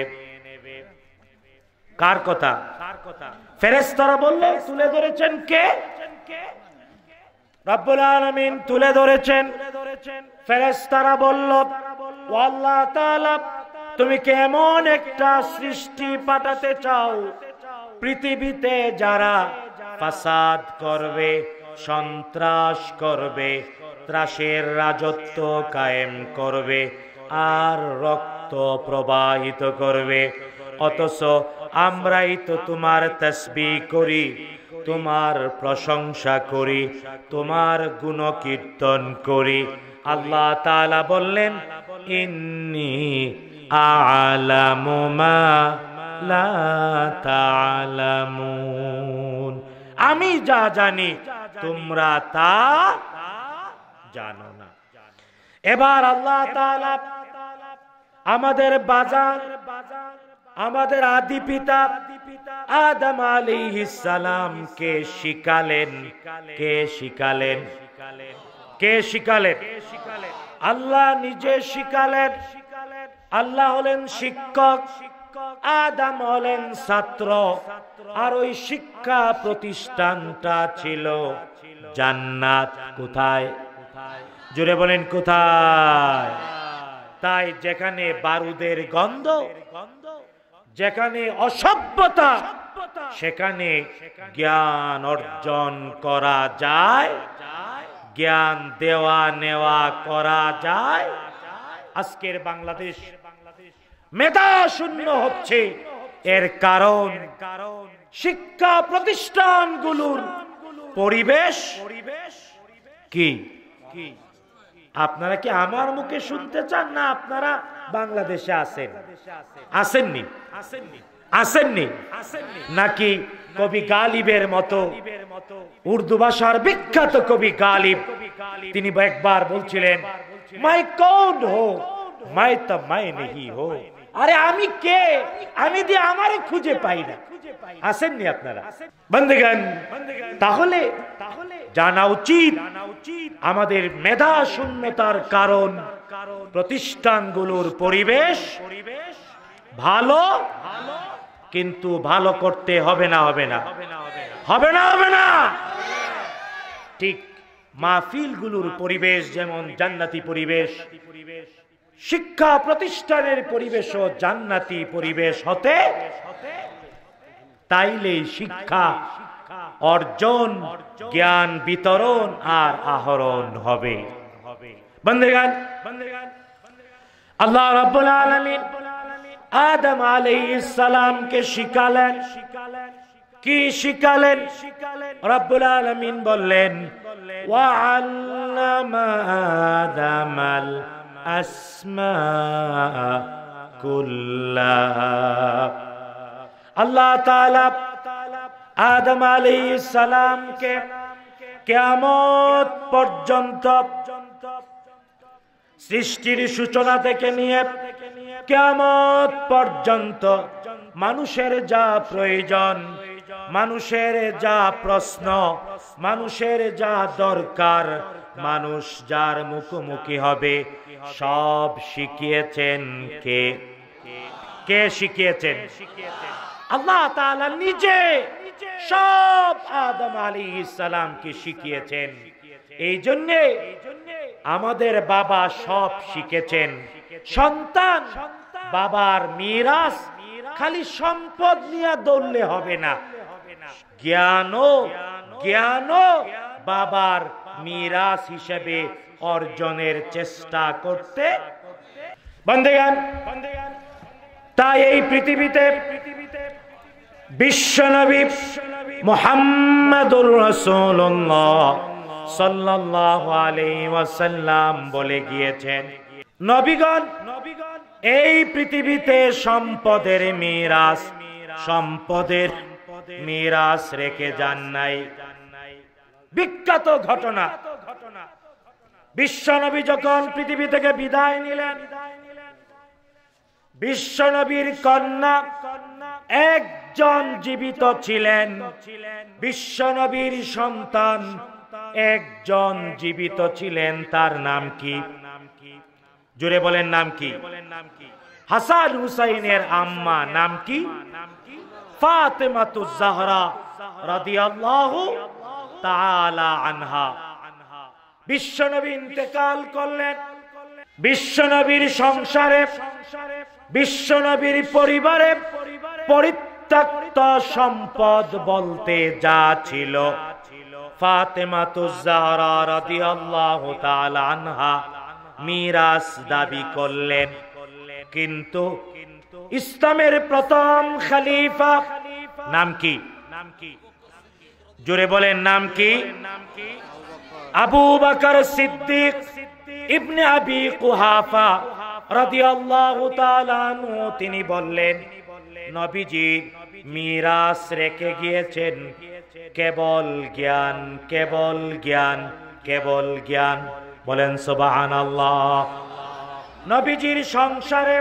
কার কথা ফেরেস্তারা বললো তুলে ধরেছেন কে রব্বুল আলমিন তুলে ধরেছেন ফেরেস্তারা বলল আল্লাহ তাআলা তুমি কেমন একটা সৃষ্টি পাঠাতে চাও পৃথিবীতে যারা ফাসাদ করবে সন্ত্রাস করবে ত্রাসের রাজত্ব কায়েম করবে আর রক্ত প্রবাহিত করবে অথচ আমরাই তো তোমার তসবি করি তোমার প্রশংসা করি তোমার গুণকীর্তন করি আল্লাহ তালা বললেন ইন্নি আলামুমা আমি যা জানি তোমরা তা জানো না এবার আল্লাহ আমাদের বাজার আমাদের আদি পিতা আদম আলী ইসালাম কে শিকালেন কে শিকালেন কে শিকালেন আল্লাহ নিজে শিকালেন আল্লাহ হলেন শিক্ষক আদম হলেন ছাত্র আর ওই শিক্ষা প্রতিষ্ঠানটা ছিল জান্নাত কোথায় জোরে বলেন কোথায় তাই যেখানে বারুদের গন্ধ যেখানে অসভ্যতা সেখানে জ্ঞান অর্জন করা যায় জ্ঞান দেওয়া নেওয়া করা যায় আজকের বাংলাদেশ মেধা শূন্য হচ্ছে এর কারণ কারণ শিক্ষা প্রতিষ্ঠানগুলোর পরিবেশ পরিবেশ কি কি আপনারা কি আমার মুখে শুনতে চান না আপনারা বাংলাদেশে আসেন আসেননি আসেননি নাকি কবি গালিবের মতো উর্দু ভাষার বিখ্যাত কবি গালিব তিনি একবার বলছিলেন মাই কৌন হো মাই তো মাই নেহি হো আরে আমি কে আমি দিয়ে আমারে খুঁজে পাই না আসেননি আপনারা বন্ধুগান তাহলে জানা উচিত আমাদের মেধা শূন্যতার কারণ প্রতিষ্ঠানগুলোর পরিবেশ ভালো কিন্তু ভালো করতে হবে না হবে না হবে না হবে না ঠিক মাহফিলগুলোর পরিবেশ যেমন জান্নাতি পরিবেশ শিক্ষা প্রতিষ্ঠানের পরিবেশ ও জান্নাতি পরিবেশ হতে তাইলে শিক্ষা অর্জন জ্ঞান বিতরণ আর আহরণ হবে আল্লাহ আলামিন আদম আলাইহিস সালামকে শিখালেন কি শিখালেন রব্বুল আলামিন বললেন ওয়া আল্লামা আদামাল আসমা আল্লাহ আদম আলী সালামকে কেমন পর্যন্ত সৃষ্টির সূচনা থেকে নিয়ে কেমন পর্যন্ত মানুষের যা প্রয়োজন মানুষের যা প্রশ্ন মানুষের যা দরকার মানুষ যার মুখোমুখি হবে সব শিখিয়েছেন কে কে শিখিয়েছেন শিখিয়েছেন আল্লাহ নিজে সব আদম আলী ইসালামকে শিখিয়েছেন এই জন্য আমাদের বাবা সব শিখেছেন সন্তান বাবার মিরাস খালি সম্পদ নিয়ে দৌড়লে হবে না জ্ঞান জ্ঞান বাবার মিরাস হিসেবে অর্জনের চেষ্টা করতে বন্দেগান তাই এই পৃথিবীতে পৃথিবীতে বিশ্বনবী মোহাম্মদুর রসুল্লাহ সাল্লাল্লাহু আলাইহি ওয়াসাল্লাম বলে গিয়েছেন নবীগণ এই পৃথিবীতে সম্পদের মিরাস সম্পদের মিরাস রেখে যান নাই বিখ্যাত ঘটনা বিশ্বনবী যখন পৃথিবী থেকে বিদায় নিলেন বিশ্বনবীর কন্যা এক একজন জীবিত ছিলেন বিশ্বনবীর সন্তান একজন জীবিত ছিলেন তার নাম কি জুড়ে বলেন নাম কি হাসান হুসাইনের আম্মা নাম কি ফাতেমাতুজাহরা পরিত্যাগ পরিত্যক্ত সম্পদ বলতে যা ছিল আনহা মিরাস দাবি করলেন কিন্তু ইসলামের প্রথম খালিফা নাম কি নাম কি জুড়ে বলেন নাম কি আবু বকর সিদ্দিক ইবনে আবি কুহাফা রাদিয়াল্লাহু তিনি বললেন নবীজি মিরাস রেখে গিয়েছেন কেবল জ্ঞান কেবল জ্ঞান কেবল জ্ঞান বলেন সোবাহান আল্লাহ নবীজির সংসারে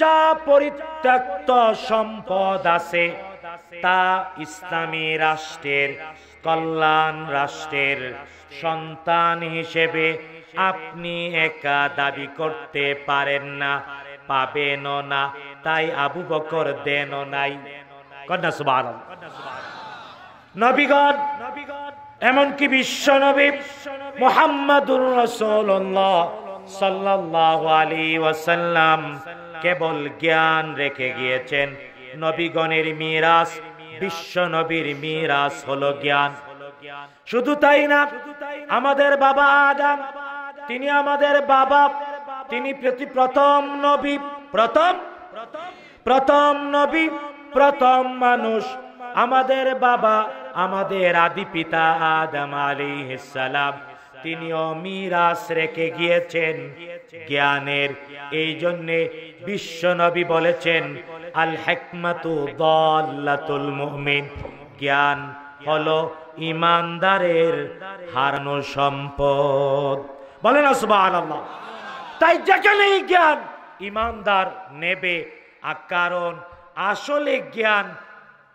যা পরিত্যক্ত সম্পদ আছে তা ইসলামী রাষ্ট্রের কল্যাণ রাষ্ট্রের সন্তান হিসেবে আপনি একা দাবি করতে পারেন না পাবেন না তাই আবু বকর দেন নাই কন্যা সুবাহ নবীগণ এমনকি বিশ্ব নবী মোহাম্মদুর রসুল্লাহ সাল্লাহ আলী ওয়াসাল্লাম কেবল জ্ঞান রেখে গিয়েছেন নবীগণের মিরাজ বিশ্ব নবীর মিরাজ হলো জ্ঞান শুধু তাই না আমাদের বাবা আদাম তিনি আমাদের বাবা তিনি প্রতি প্রথম নবী প্রথম প্রথম নবী প্রথম মানুষ আমাদের বাবা আমাদের আদি পিতা আদম আলী সালাম তিনি অমিরাস রেখে গিয়েছেন জ্ঞানের এই জন্যে বিশ্বনবী বলেছেন আল হেকমাতু দল্লাতুল মুমিন জ্ঞান হলো ইমানদারের হারানো সম্পদ বলেন আসবাহ তাই যেখানে জ্ঞান ইমানদার নেবে আর কারণ আসলে জ্ঞান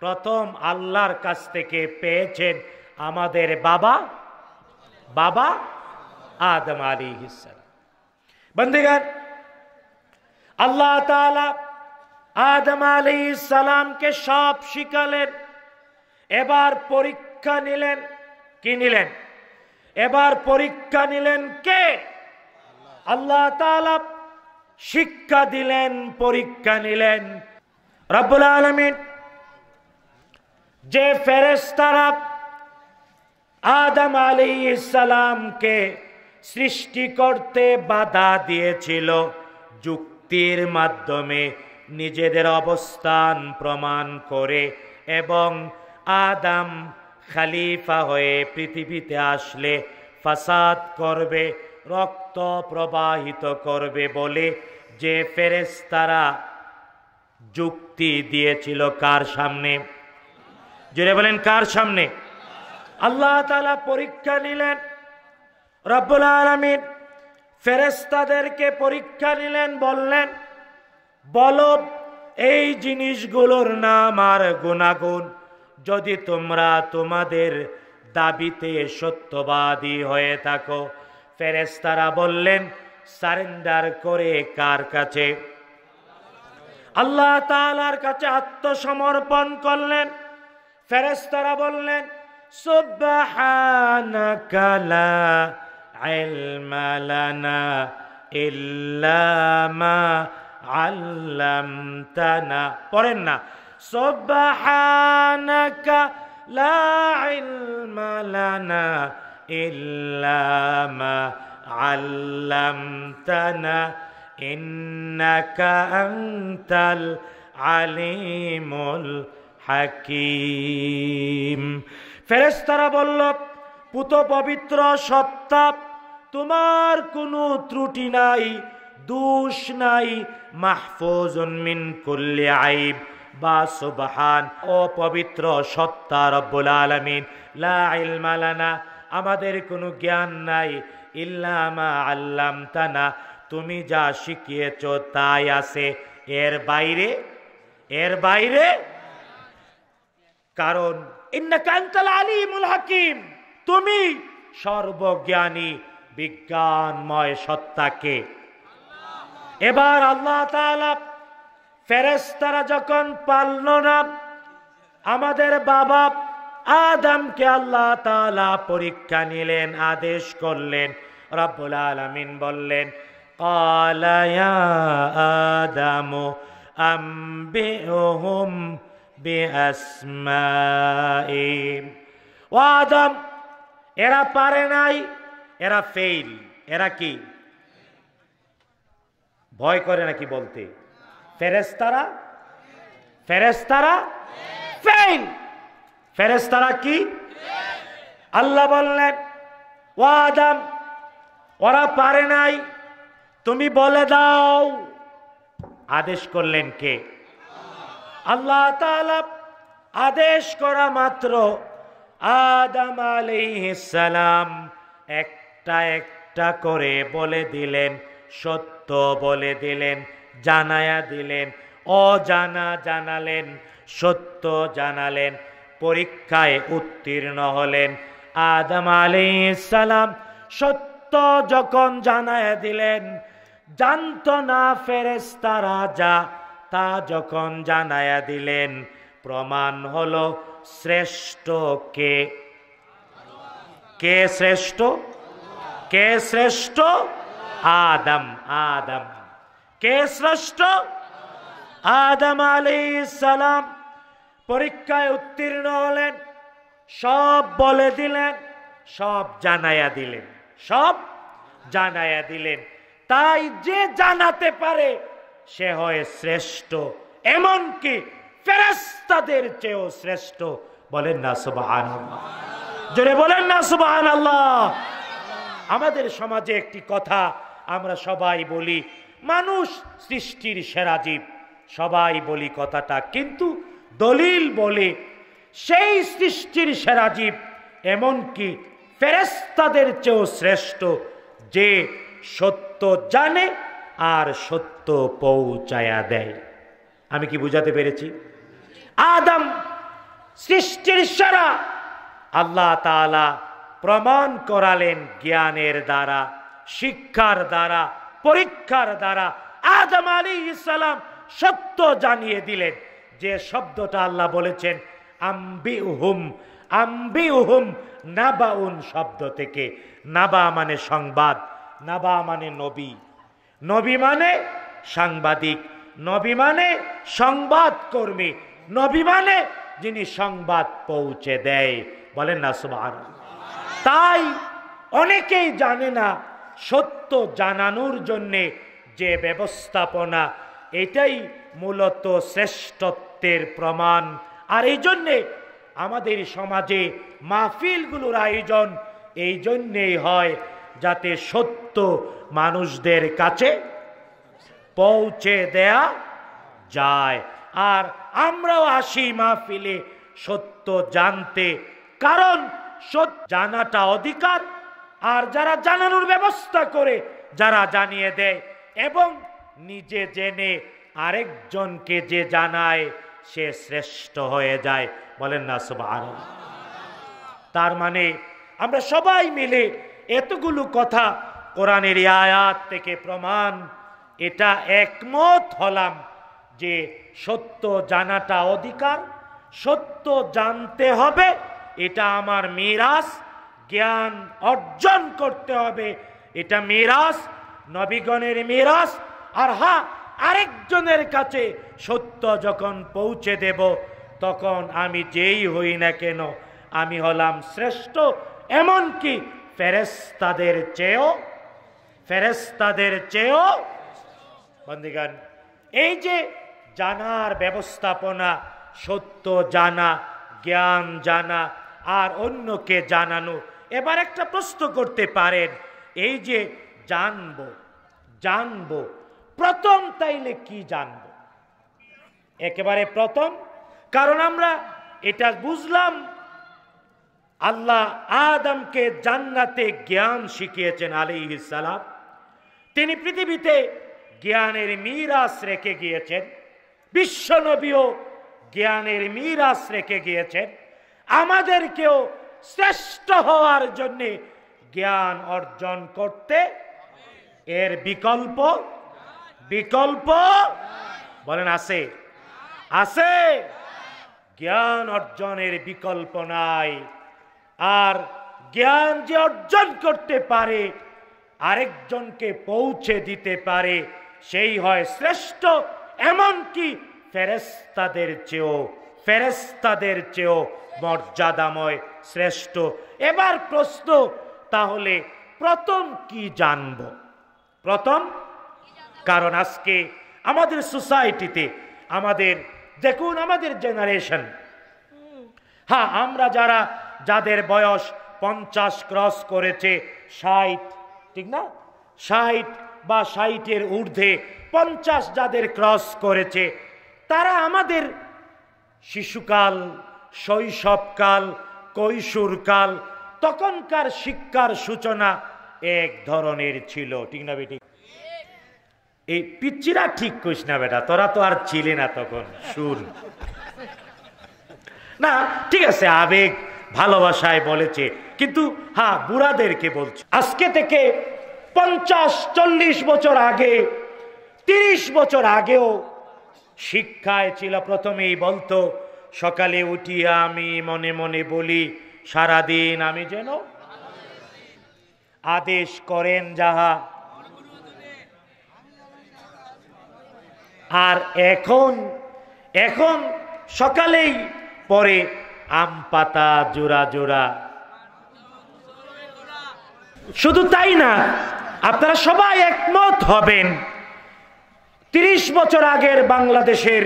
প্রথম আল্লাহর কাছ থেকে পেয়েছেন আমাদের বাবা বাবা আদম আলী হিসাল বন্ধুগান আল্লাহ আদম আলী সালামকে সব শিখালেন এবার পরীক্ষা নিলেন কি নিলেন এবার পরীক্ষা নিলেন কে আল্লাহ তালা শিক্ষা দিলেন পরীক্ষা নিলেন রব্বুল আলমিন যে ফেরেস্তারা আদম আলী ইসালামকে সৃষ্টি করতে বাধা দিয়েছিল যুক্তির মাধ্যমে নিজেদের অবস্থান প্রমাণ করে এবং আদাম খালিফা হয়ে পৃথিবীতে আসলে ফাসাদ করবে রক্ত প্রবাহিত করবে বলে যে ফেরেস্তারা যুক্তি দিয়েছিল কার সামনে জুড়ে বলেন কার সামনে আল্লাহ তালা পরীক্ষা নিলেন রব্বুল আলমিন ফেরেস্তাদেরকে পরীক্ষা নিলেন বললেন বল এই জিনিসগুলোর নাম আর গুণাগুণ যদি তোমরা তোমাদের দাবিতে সত্যবাদী হয়ে থাকো ফেরেস্তারা বললেন সারেন্ডার করে কার কাছে আল্লাহ তালার কাছে আত্মসমর্পণ করলেন ফেরেস্তারা বললেন সুবহানাকালা আল্লামতানা পড়েন না সুবহানাকা লা ইলমালানা إلا ما علمتنا إنك أنت العليم الحكيم ফেরেস্তারা বলল পুত পবিত্র সত্তা তোমার কোনো ত্রুটি নাই দোষ নাই মাহফুজুন মিন করলে আইব বা সুবহান ও সত্তা রব্বুল আলমিন লা ইলমালানা আমাদের কোনো জ্ঞান নাই ইল্লামা আল্লাম তানা তুমি যা শিখিয়েছ তাই আছে এর বাইরে এর বাইরে কারণ আলিমুল হাকিম তুমি সর্বজ্ঞানী বিজ্ঞানময় সত্তাকে এবার আল্লাহ ফেরেস্তারা যখন পারল না আমাদের বাবা আদামকে আল্লাহ তালা পরীক্ষা নিলেন আদেশ করলেন রব্বুল আলমিন বললেন কলায়া আম আম্বিহুম বিআসমাইম ও আদম এরা পারে নাই এরা ফেইল এরা কি ভয় করে নাকি বলতে ফেরেস্তারা ফেরেস্তারা ফেইল ফেরেস্তারা কি আল্লাহ বললেন ও আদাম ওরা পারে নাই তুমি বলে দাও আদেশ করলেন কে আল্লাহ আদেশ করা মাত্র আদাম সালাম একটা একটা করে বলে দিলেন সত্য বলে দিলেন জানায়া দিলেন অজানা জানালেন সত্য জানালেন পরীক্ষায় উত্তীর্ণ হলেন আদম আলী সালাম সত্য যখন জানায় দিলেন জানত না ফেরেস্তা রাজা তা যখন জানায়া দিলেন প্রমাণ হল শ্রেষ্ঠ কে কে শ্রেষ্ঠ কে শ্রেষ্ঠ আদম আদম কে শ্রেষ্ঠ আদম আলী সালাম পরীক্ষায় উত্তীর্ণ হলেন সব বলে দিলেন সব জানায়া দিলেন সব জানায়া দিলেন তাই যে জানাতে পারে সে হয় শ্রেষ্ঠ এমনকি ফেরেস্তাদের চেয়েও শ্রেষ্ঠ বলেন না সুবাহান জোরে বলেন না সুবাহান আল্লাহ আমাদের সমাজে একটি কথা আমরা সবাই বলি মানুষ সৃষ্টির সেরা জীব সবাই বলি কথাটা কিন্তু দলিল বলে সেই সৃষ্টির সেরা জীব এমনকি ফেরেস্তাদের চেয়েও শ্রেষ্ঠ যে সত্য জানে আর সত্য পৌঁছায়া দেয় আমি কি বুঝাতে পেরেছি আদম সৃষ্টির সেরা আল্লাহ তালা প্রমাণ করালেন জ্ঞানের দ্বারা শিক্ষার দ্বারা পরীক্ষার দ্বারা আদম আলী ইসালাম সত্য জানিয়ে দিলেন যে শব্দটা আল্লাহ বলেছেন আম্বি উহুম আম্বি উহুম নাবাউন শব্দ থেকে নাবা মানে সংবাদ নাবা মানে নবী নবী মানে সাংবাদিক নবী মানে সংবাদ কর্মী নবী মানে যিনি সংবাদ পৌঁছে দেয় বলেন না সুবাহ তাই অনেকেই জানে না সত্য জানানোর জন্যে যে ব্যবস্থাপনা এটাই মূলত শ্রেষ্ঠত্ব সত্যের প্রমাণ আর এই জন্যে আমাদের সমাজে মাহফিলগুলোর আয়োজন এই জন্যেই হয় যাতে সত্য মানুষদের কাছে পৌঁছে দেয়া যায় আর আমরাও আসি মাহফিলে সত্য জানতে কারণ সত্য জানাটা অধিকার আর যারা জানানোর ব্যবস্থা করে যারা জানিয়ে দেয় এবং নিজে জেনে আরেকজনকে যে জানায় সে শ্রেষ্ঠ হয়ে যায় বলেন না আর তার মানে আমরা সবাই মিলে এতগুলো কথা কোরআনের আয়াত থেকে প্রমাণ এটা একমত হলাম যে সত্য জানাটা অধিকার সত্য জানতে হবে এটা আমার মিরাজ জ্ঞান অর্জন করতে হবে এটা মিরাজ নবীগণের মিরাজ আর হা হ্যাঁ, আরেকজনের কাছে সত্য যখন পৌঁছে দেব তখন আমি যেই হই না কেন আমি হলাম শ্রেষ্ঠ এমনকি ফেরেস্তাদের চেয়েও ফেরেস্তাদের চেয়েও বন্দিগান এই যে জানার ব্যবস্থাপনা সত্য জানা জ্ঞান জানা আর অন্যকে জানানো এবার একটা প্রশ্ন করতে পারেন এই যে জানবো জানবো প্রথম তাইলে কি জানব একেবারে প্রথম কারণ আমরা এটা বুঝলাম আল্লাহ আদমকে জান্নাতে জ্ঞান শিখিয়েছেন আলী ইসালাম তিনি পৃথিবীতে জ্ঞানের মিরাস রেখে গিয়েছেন বিশ্বনবীও জ্ঞানের মিরাস রেখে গিয়েছেন আমাদেরকেও শ্রেষ্ঠ হওয়ার জন্যে জ্ঞান অর্জন করতে এর বিকল্প বিকল্প বলেন আছে আছে জ্ঞান অর্জনের বিকল্প নাই আর জ্ঞান যে অর্জন করতে পারে আরেকজনকে পৌঁছে দিতে পারে সেই হয় শ্রেষ্ঠ এমনকি ফেরেস্তাদের চেয়েও ফেরেস্তাদের চেয়েও মর্যাদাময় শ্রেষ্ঠ এবার প্রশ্ন তাহলে প্রথম কি জানব প্রথম কারণ আজকে আমাদের সোসাইটিতে আমাদের দেখুন আমাদের জেনারেশন হ্যাঁ আমরা যারা যাদের বয়স পঞ্চাশ ক্রস করেছে ষাট ঠিক না ষাট বা ষাটের ঊর্ধ্বে পঞ্চাশ যাদের ক্রস করেছে তারা আমাদের শিশুকাল শৈশবকাল কৈশোরকাল তখনকার শিক্ষার সূচনা এক ধরনের ছিল ঠিক না বেটি এই পিচ্চিরা ঠিক কইস না বেটা তোরা তো আর ছিলি না তখন শুন না ঠিক আছে আবেগ ভালোবাসায় বলেছে কিন্তু হ্যাঁ বুড়াদেরকে বলছে আজকে থেকে পঞ্চাশ চল্লিশ বছর আগে তিরিশ বছর আগেও শিক্ষায় ছিল প্রথমেই বলতো সকালে উঠি আমি মনে মনে বলি সারাদিন আমি যেন আদেশ করেন যাহা আর এখন এখন সকালেই পরে আম পাতা জোড়া জোড়া শুধু তাই না আপনারা সবাই একমত হবেন ৩০ বছর আগের বাংলাদেশের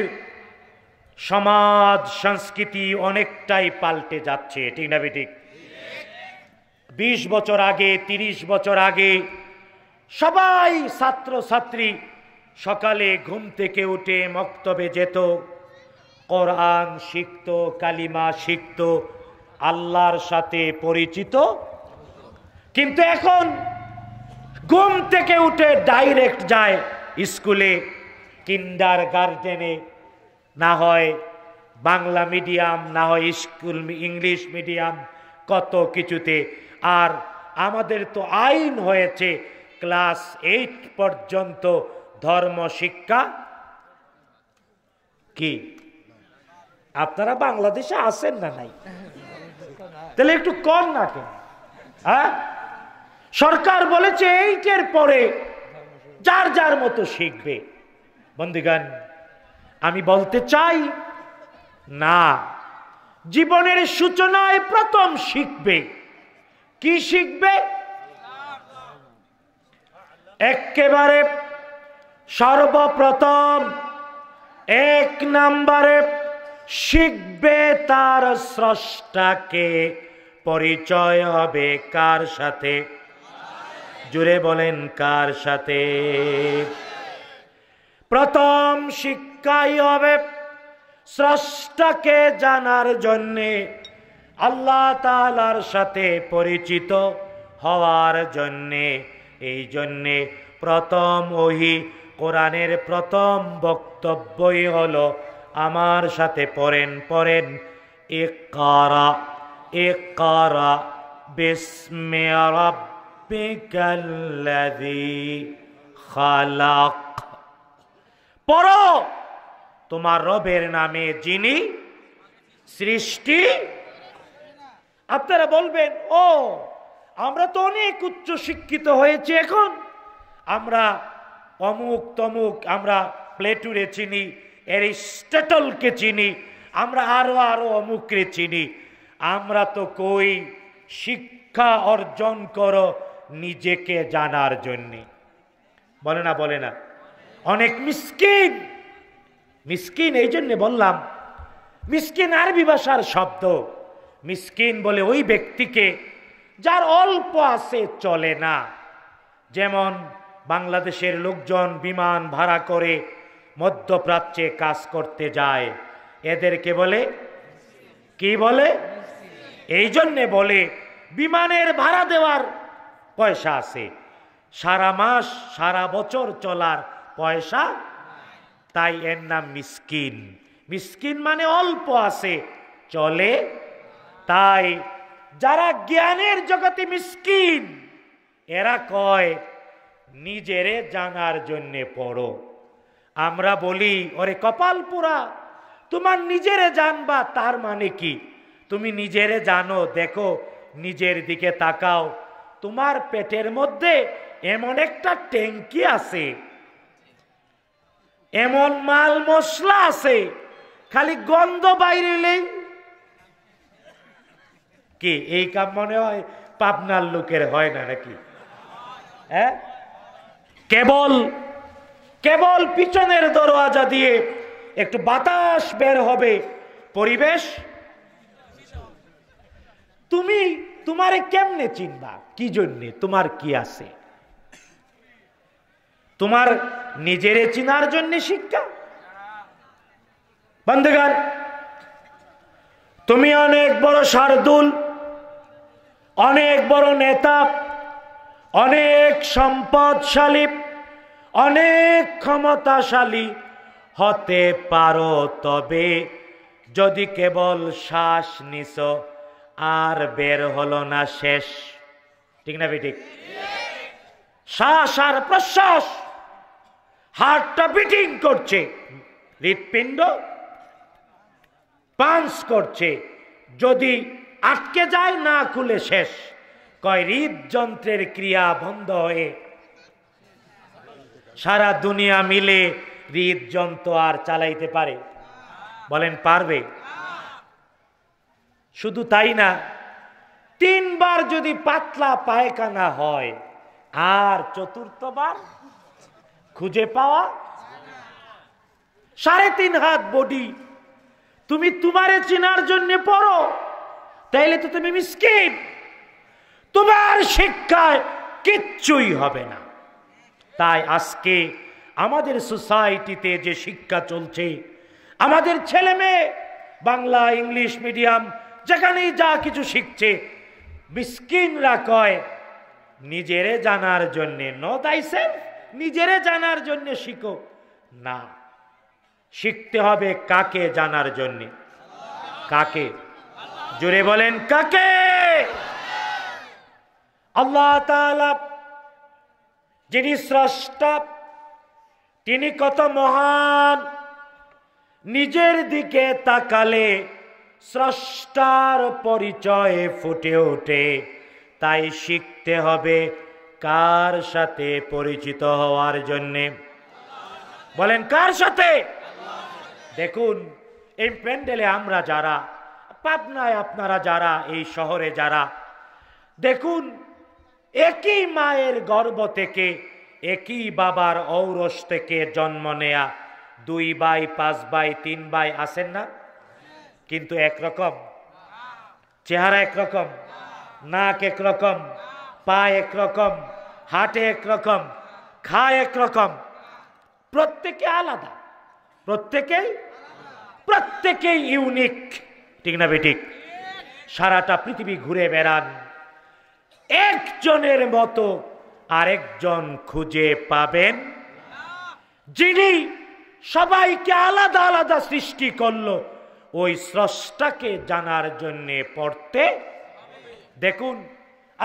সমাজ সংস্কৃতি অনেকটাই পাল্টে যাচ্ছে ঠিক না ঠিক বিশ বছর আগে ৩০ বছর আগে সবাই ছাত্র ছাত্রী সকালে ঘুম থেকে উঠে মক্তবে যেত কোরআন শিখত কালিমা শিখত আল্লাহর সাথে পরিচিত কিন্তু এখন ঘুম থেকে উঠে ডাইরেক্ট যায় স্কুলে কিন্ডার গার্ডেনে না হয় বাংলা মিডিয়াম না হয় স্কুল ইংলিশ মিডিয়াম কত কিছুতে আর আমাদের তো আইন হয়েছে ক্লাস এইট পর্যন্ত ধর্ম শিক্ষা কি আপনারা বাংলাদেশে আছেন না নাই তাহলে একটু কম না কেন হ্যাঁ সরকার বলেছে এইটের পরে যার যার মতো শিখবে বন্ধুগান আমি বলতে চাই না জীবনের সূচনায় প্রথম শিখবে কি শিখবে একেবারে সর্বপ্রথম এক নম্বরে শিখবে তার স্রষ্টাকে পরিচয় হবে কার সাথে জুড়ে বলেন কার সাথে প্রথম শিক্ষাই হবে স্রষ্টাকে জানার জন্যে আল্লাহ তালার সাথে পরিচিত হওয়ার জন্যে এই জন্যে প্রথম ওহি কোরআনের প্রথম বক্তব্যই হল আমার সাথে পড়েন পড়েন এ কারা এ কারা খালাক পড়ো তোমার রবের নামে যিনি সৃষ্টি আপনারা বলবেন ও আমরা তো অনেক উচ্চ শিক্ষিত হয়েছি এখন আমরা অমুক তমুক আমরা প্লেটুরে চিনি অ্যারিস্টটলকে চিনি আমরা আরও আরও অমুকরে চিনি আমরা তো কই শিক্ষা অর্জন কর নিজেকে জানার জন্যে বলে না বলে না অনেক মিসকিন মিসকিন এই জন্যে বললাম মিসকিন আরবি ভাষার শব্দ মিসকিন বলে ওই ব্যক্তিকে যার অল্প আছে চলে না যেমন বাংলাদেশের লোকজন বিমান ভাড়া করে মধ্যপ্রাচ্যে কাজ করতে যায় এদেরকে বলে কি বলে এই জন্যে বলে বিমানের ভাড়া দেওয়ার পয়সা আছে সারা মাস সারা বছর চলার পয়সা তাই এর নাম মিসকিন মিসকিন মানে অল্প আছে চলে তাই যারা জ্ঞানের জগতে মিসকিন এরা কয় নিজেরে জানার জন্যে পড়ো আমরা বলি ওরে কপাল পুরা তোমার নিজেরে জানবা তার মানে কি তুমি নিজেরে জানো দেখো নিজের দিকে তাকাও তোমার পেটের মধ্যে এমন একটা ট্যাঙ্কি আছে এমন মাল মশলা আছে খালি গন্ধ বাইরে নেই কি এই কাম মনে হয় পাবনার লোকের হয় না নাকি হ্যাঁ কেবল কেবল পিছনের দরওয়াজা দিয়ে একটু বাতাস বের হবে পরিবেশ তুমি তোমারে কেমনে চিনবা কি জন্যে তোমার কি আছে তোমার নিজেরে চিনার জন্য শিক্ষা বন্ধুগান তুমি অনেক বড় শার্দুল অনেক বড় নেতা অনেক সম্পদশালী অনেক ক্ষমতাশালী হতে পারো তবে যদি কেবল শ্বাস নিস আর বের হলো না শেষ ঠিক না ঠিক শ্বাস আর প্রশ্বাস হার্টটা বিটিং করছে হৃৎপিণ্ড পাঞ্চ করছে যদি আটকে যায় না খুলে শেষ কয় হৃদযন্ত্রের ক্রিয়া বন্ধ হয়ে সারা দুনিয়া মিলে হৃদযন্ত্র আর চালাইতে পারে বলেন পারবে শুধু তাই না তিনবার যদি পাতলা পায়খানা হয় আর চতুর্থবার খুঁজে পাওয়া সাড়ে তিন হাত বডি তুমি তোমারে চিনার জন্য পড়ো তাইলে তো তুমি মিসকিপ তোমার শিক্ষায় কিচ্ছুই হবে না তাই আজকে আমাদের সোসাইটিতে যে শিক্ষা চলছে আমাদের ছেলে মেয়ে বাংলা ইংলিশ মিডিয়াম যেখানেই যা কিছু শিখছে মিসকিনরা কয় নিজেরে জানার জন্যে ন দাইসেন নিজেরে জানার জন্যে শিখো না শিখতে হবে কাকে জানার জন্যে কাকে জোরে বলেন কাকে আল্লাহ যিনি স্রষ্টা তিনি কত মহান নিজের দিকে তাকালে স্রষ্টার পরিচয়ে ফুটে ওঠে তাই শিখতে হবে কার সাথে পরিচিত হওয়ার জন্যে বলেন কার সাথে দেখুন এই প্যান্ডেলে আমরা যারা পাবনায় আপনারা যারা এই শহরে যারা দেখুন একই মায়ের গর্ব থেকে একই বাবার ঔরস থেকে জন্ম নেয়া দুই বাই পাঁচ বাই তিন বাই আসেন না কিন্তু একরকম চেহারা একরকম নাক একরকম পা একরকম হাটে একরকম খা একরকম প্রত্যেকে আলাদা প্রত্যেকেই প্রত্যেকেই ইউনিক ঠিক না বেঠিক সারাটা পৃথিবী ঘুরে বেড়ান একজনের মতো আরেকজন খুঁজে পাবেন যিনি সবাইকে আলাদা আলাদা সৃষ্টি করলো ওই স্রষ্টাকে জানার জন্যে পড়তে দেখুন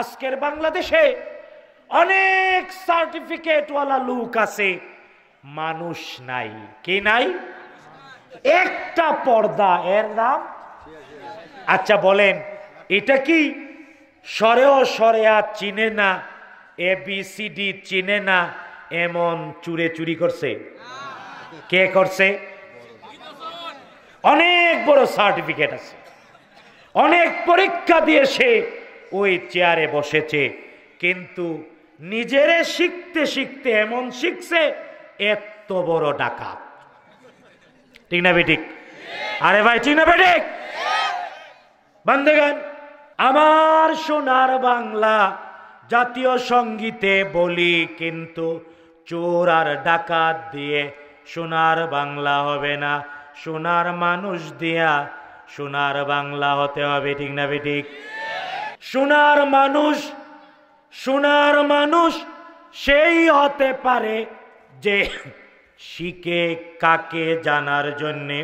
আজকের বাংলাদেশে অনেক সার্টিফিকেটওয়ালা লোক আছে মানুষ নাই কি নাই একটা পর্দা এর নাম আচ্ছা বলেন এটা কি সরেও আর চিনে না এ বি সি ডি চিনে না এমন চুরে চুরি করছে কে করছে অনেক বড় সার্টিফিকেট আছে অনেক পরীক্ষা দিয়ে সে ওই চেয়ারে বসেছে কিন্তু নিজেরে শিখতে শিখতে এমন শিখছে এত বড় ডাকাত ঠিক না বেটিক আরে ভাই ঠিক না বেটিক গান আমার সোনার বাংলা জাতীয় সঙ্গীতে বলি কিন্তু চোর আর ডাকাত দিয়ে সোনার বাংলা হবে না সোনার মানুষ দিয়া সোনার বাংলা হতে হবে ঠিক না বেঠিক সোনার মানুষ সোনার মানুষ সেই হতে পারে যে শিখে কাকে জানার জন্যে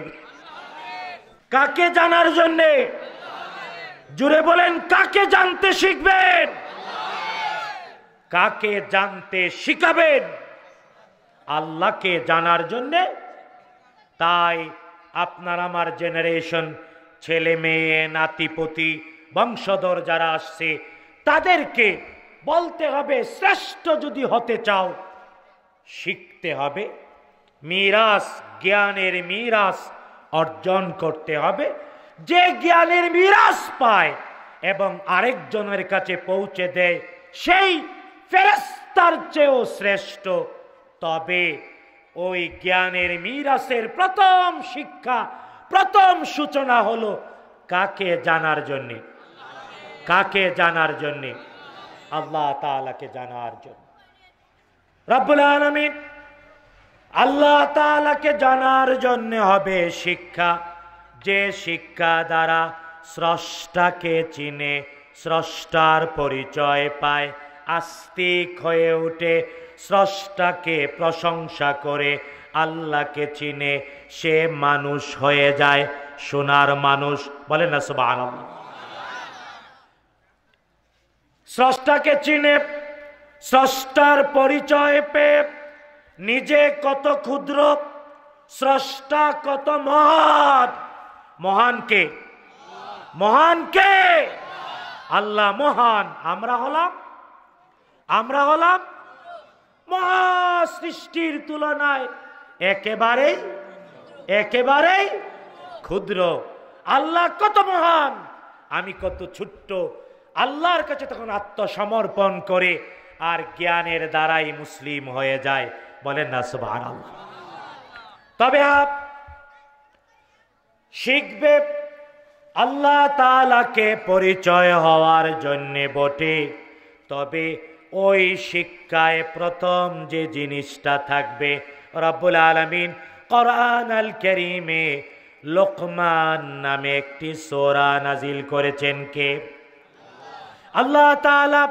কাকে জানার জন্যে জুড়ে বলেন কাকে জানতে শিখবেন কাকে জানতে শিখাবেন আল্লাহকে জানার জন্যে তাই আপনার আমার জেনারেশন ছেলে মেয়ে নাতিপতি বংশধর যারা আসছে তাদেরকে বলতে হবে শ্রেষ্ঠ যদি হতে চাও শিখতে হবে মিরাস জ্ঞানের মিরাস অর্জন করতে হবে যে জ্ঞানের মিরাজ পায় এবং আরেকজনের কাছে পৌঁছে দেয় সেই ফেরেস্তার চেয়েও শ্রেষ্ঠ তবে ওই জ্ঞানের মিরাসের প্রথম শিক্ষা প্রথম সূচনা হলো কাকে জানার জন্যে কাকে জানার জন্যে আল্লাহ তালাকে জানার জন্য রব্বুল আলমিন আল্লাহ তালাকে জানার জন্য হবে শিক্ষা যে শিক্ষা দ্বারা স্রষ্টাকে চিনে স্রষ্টার পরিচয় পায় আস্তিক হয়ে ওঠে স্রষ্টাকে প্রশংসা করে আল্লাহকে চিনে সে মানুষ হয়ে যায় সোনার মানুষ বলে না সব স্রষ্টাকে চিনে স্রষ্টার পরিচয় পেয়ে নিজে কত ক্ষুদ্র স্রষ্টা কত মহৎ মহানকে মহানকে আল্লাহ মহান আমরা হলাম আমরা হলাম মহা সৃষ্টির তুলনায় একেবারেই একেবারেই ক্ষুদ্র আল্লাহ কত মহান আমি কত ছোট্ট আল্লাহর কাছে তখন আত্মসমর্পণ করে আর জ্ঞানের দ্বারাই মুসলিম হয়ে যায় বলেন না সুবাহ তবে আপ শিখবে আল্লাহ তালাকে পরিচয় হওয়ার জন্যে বটে তবে ওই শিক্ষায় প্রথম যে জিনিসটা থাকবে রব্বুল আলমিন করান আল করিমে লোকমান নামে একটি সোরা নাজিল করেছেন কে আল্লাহ তালা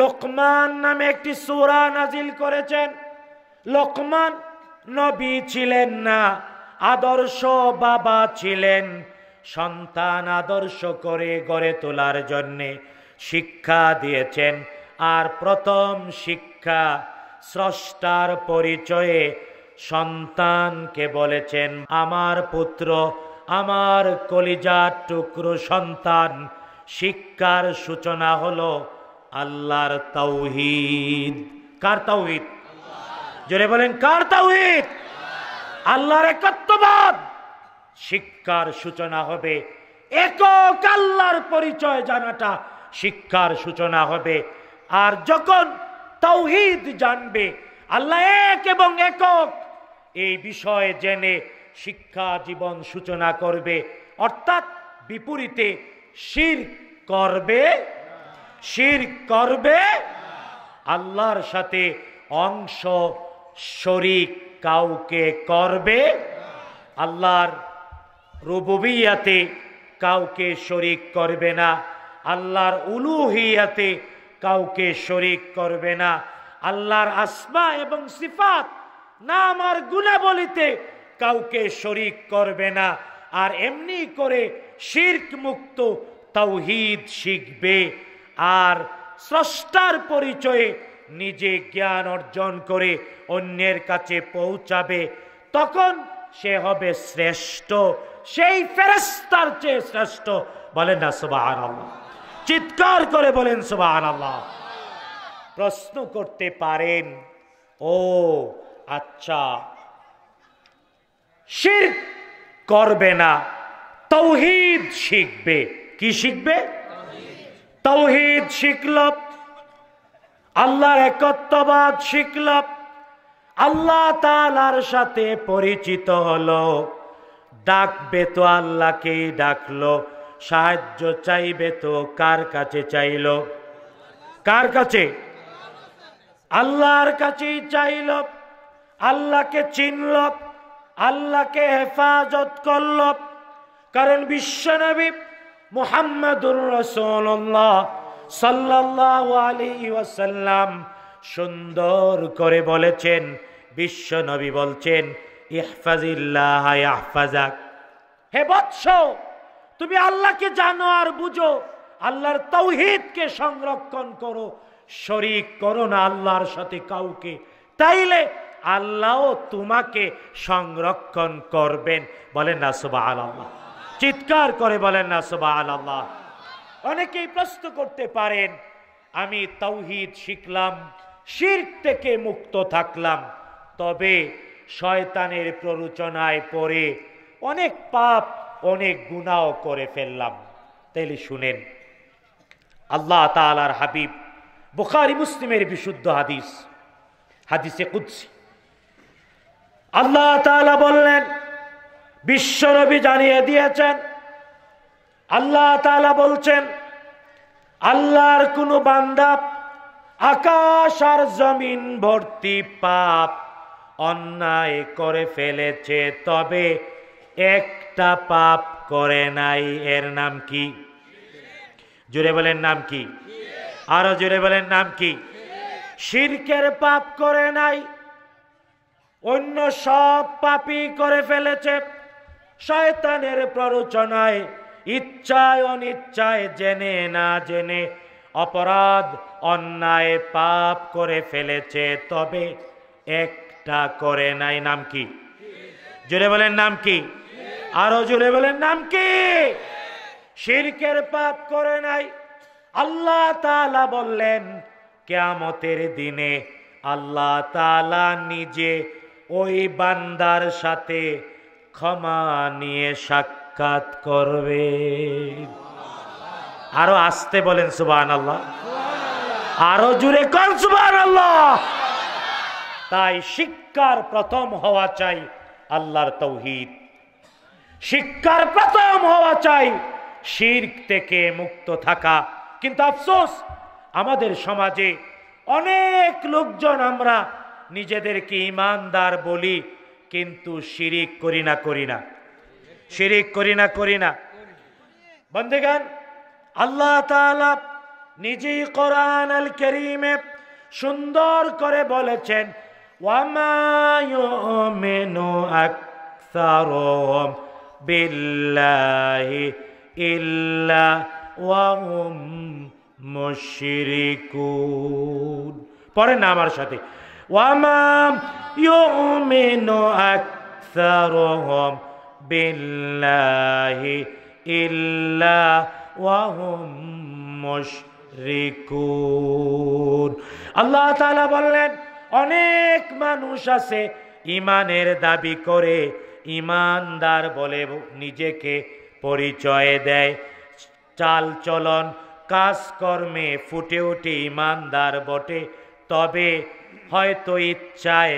লোকমান নামে একটি সোরা নাজিল করেছেন লোকমান নবী ছিলেন না আদর্শ বাবা ছিলেন সন্তান আদর্শ করে গড়ে তোলার জন্যে শিক্ষা দিয়েছেন আর প্রথম শিক্ষা স্রষ্টার পরিচয়ে সন্তানকে বলেছেন আমার পুত্র আমার কলিজার টুকরো সন্তান শিক্ষার সূচনা হলো আল্লাহর তৌহিদ কার তৌহিদ জোরে বলেন কার তৌহিদ আল্লাহর একত্ববাদ শিক্ষার সূচনা হবে একক আল্লাহর পরিচয় জানাটা শিক্ষার সূচনা হবে আর যখন তৌহিদ জানবে আল্লাহ এক এবং একক এই বিষয়ে জেনে শিক্ষা জীবন সূচনা করবে অর্থাৎ বিপরীতে শির করবে শির করবে আল্লাহর সাথে অংশ শরিক কাউকে করবে আল্লাহর রুবুবিয়াতে কাউকে শরিক করবে না আল্লাহর উলুহিয়াতে কাউকে শরিক করবে না আল্লাহর আসমা এবং সিফাত না আমার গুণাবলিতে কাউকে শরিক করবে না আর এমনি করে শির্ক মুক্ত তৌহিদ শিখবে আর স্রষ্টার পরিচয়ে নিজে জ্ঞান অর্জন করে অন্যের কাছে পৌঁছাবে তখন সে হবে শ্রেষ্ঠ সেই ফেরেস্তার চেয়ে শ্রেষ্ঠ বলেন না সুবাহ আল্লাহ চিৎকার করে বলেন সুবাহ আল্লাহ প্রশ্ন করতে পারেন ও আচ্ছা শির করবে না তৌহিদ শিখবে কি শিখবে তৌহিদ শিখলাম আল্লাহর একত্ববাদ শিখল আল্লাহ তালার সাথে পরিচিত হলো ডাকবে তো আল্লাহকেই ডাকলো সাহায্য চাইবে তো কার কাছে চাইল কার কাছে আল্লাহর কাছেই চাইল আল্লাহকে চিনল আল্লাহকে হেফাজত করল কারণ বিশ্বনবী মুহাম্মদুর রসল্লাহ সাল্লাহ ওয়াসাল্লাম সুন্দর করে বলেছেন বিশ্ব নবী বলছেন ইহফাজিল্লাহ হে বৎস তুমি আল্লাহকে জানো আর বুঝো আল্লাহর তৌহিদকে সংরক্ষণ করো শরিক করো না আল্লাহর সাথে কাউকে তাইলে আল্লাহ তোমাকে সংরক্ষণ করবেন বলেন না সোবা আল্লাহ চিৎকার করে বলেন না সোবা আল্লাহ অনেকেই প্রশ্ন করতে পারেন আমি তৌহিদ শিখলাম শির থেকে মুক্ত থাকলাম তবে শয়তানের প্ররোচনায় পড়ে অনেক পাপ অনেক গুণাও করে ফেললাম তাইলে শুনেন আল্লাহ তালার হাবিব বুখারি মুসলিমের বিশুদ্ধ হাদিস হাদিসে কুদ্সি আল্লাহ তালা বললেন বিশ্বরবি জানিয়ে দিয়েছেন আল্লাহ তালা বলছেন আল্লাহর কোনো বান্দা আকাশ আর জমিন ভর্তি পাপ অন্যায় করে ফেলেছে তবে একটা পাপ করে নাই এর নাম কি জুড়ে বলেন নাম কি আরো জুড়ে বলেন নাম কি শিরকের পাপ করে নাই অন্য সব পাপই করে ফেলেছে শয়তানের প্ররোচনায় ইচ্ছায় অনিচ্ছায় জেনে না জেনে অপরাধ অন্যায় পাপ করে ফেলেছে তবে একটা করে নাই নাম কি জুড়ে বলেন নাম কি আরো জুড়ে বলেন নাম কি শিরকের পাপ করে নাই আল্লাহ তালা বললেন কেয়ামতের দিনে আল্লাহ তালা নিজে ওই বান্দার সাথে ক্ষমা নিয়ে সাক্ষী সাক্ষাৎ করবে আরো আসতে বলেন সুবান আল্লাহ আরো জুড়ে কর সুবান আল্লাহ তাই শিক্ষার প্রথম হওয়া চাই আল্লাহর তৌহিদ শিক্ষার প্রথম হওয়া চাই শির্ক থেকে মুক্ত থাকা কিন্তু আফসোস আমাদের সমাজে অনেক লোকজন আমরা নিজেদেরকে ইমানদার বলি কিন্তু শিরিক করি না করি না শিরিক করি না করি না বন্ধেগান আল্লাহ তালা নিজেই কোরআন আল করিমে সুন্দর করে বলেছেন পরে ইল্লা না আমার সাথে ওয়ামাম ইউমিনু আকসারুম بِاللَّهِ إِلَّا وَهُمْ مُشْرِكُونَ اللَّهَ تَعَلَى বললেন অনেক মানুষ আছে ইমানের দাবি করে ইমানদার বলে নিজেকে পরিচয় দেয় চাল চলন কাজকর্মে ফুটে উঠে ইমানদার বটে তবে হয়তো ইচ্ছায়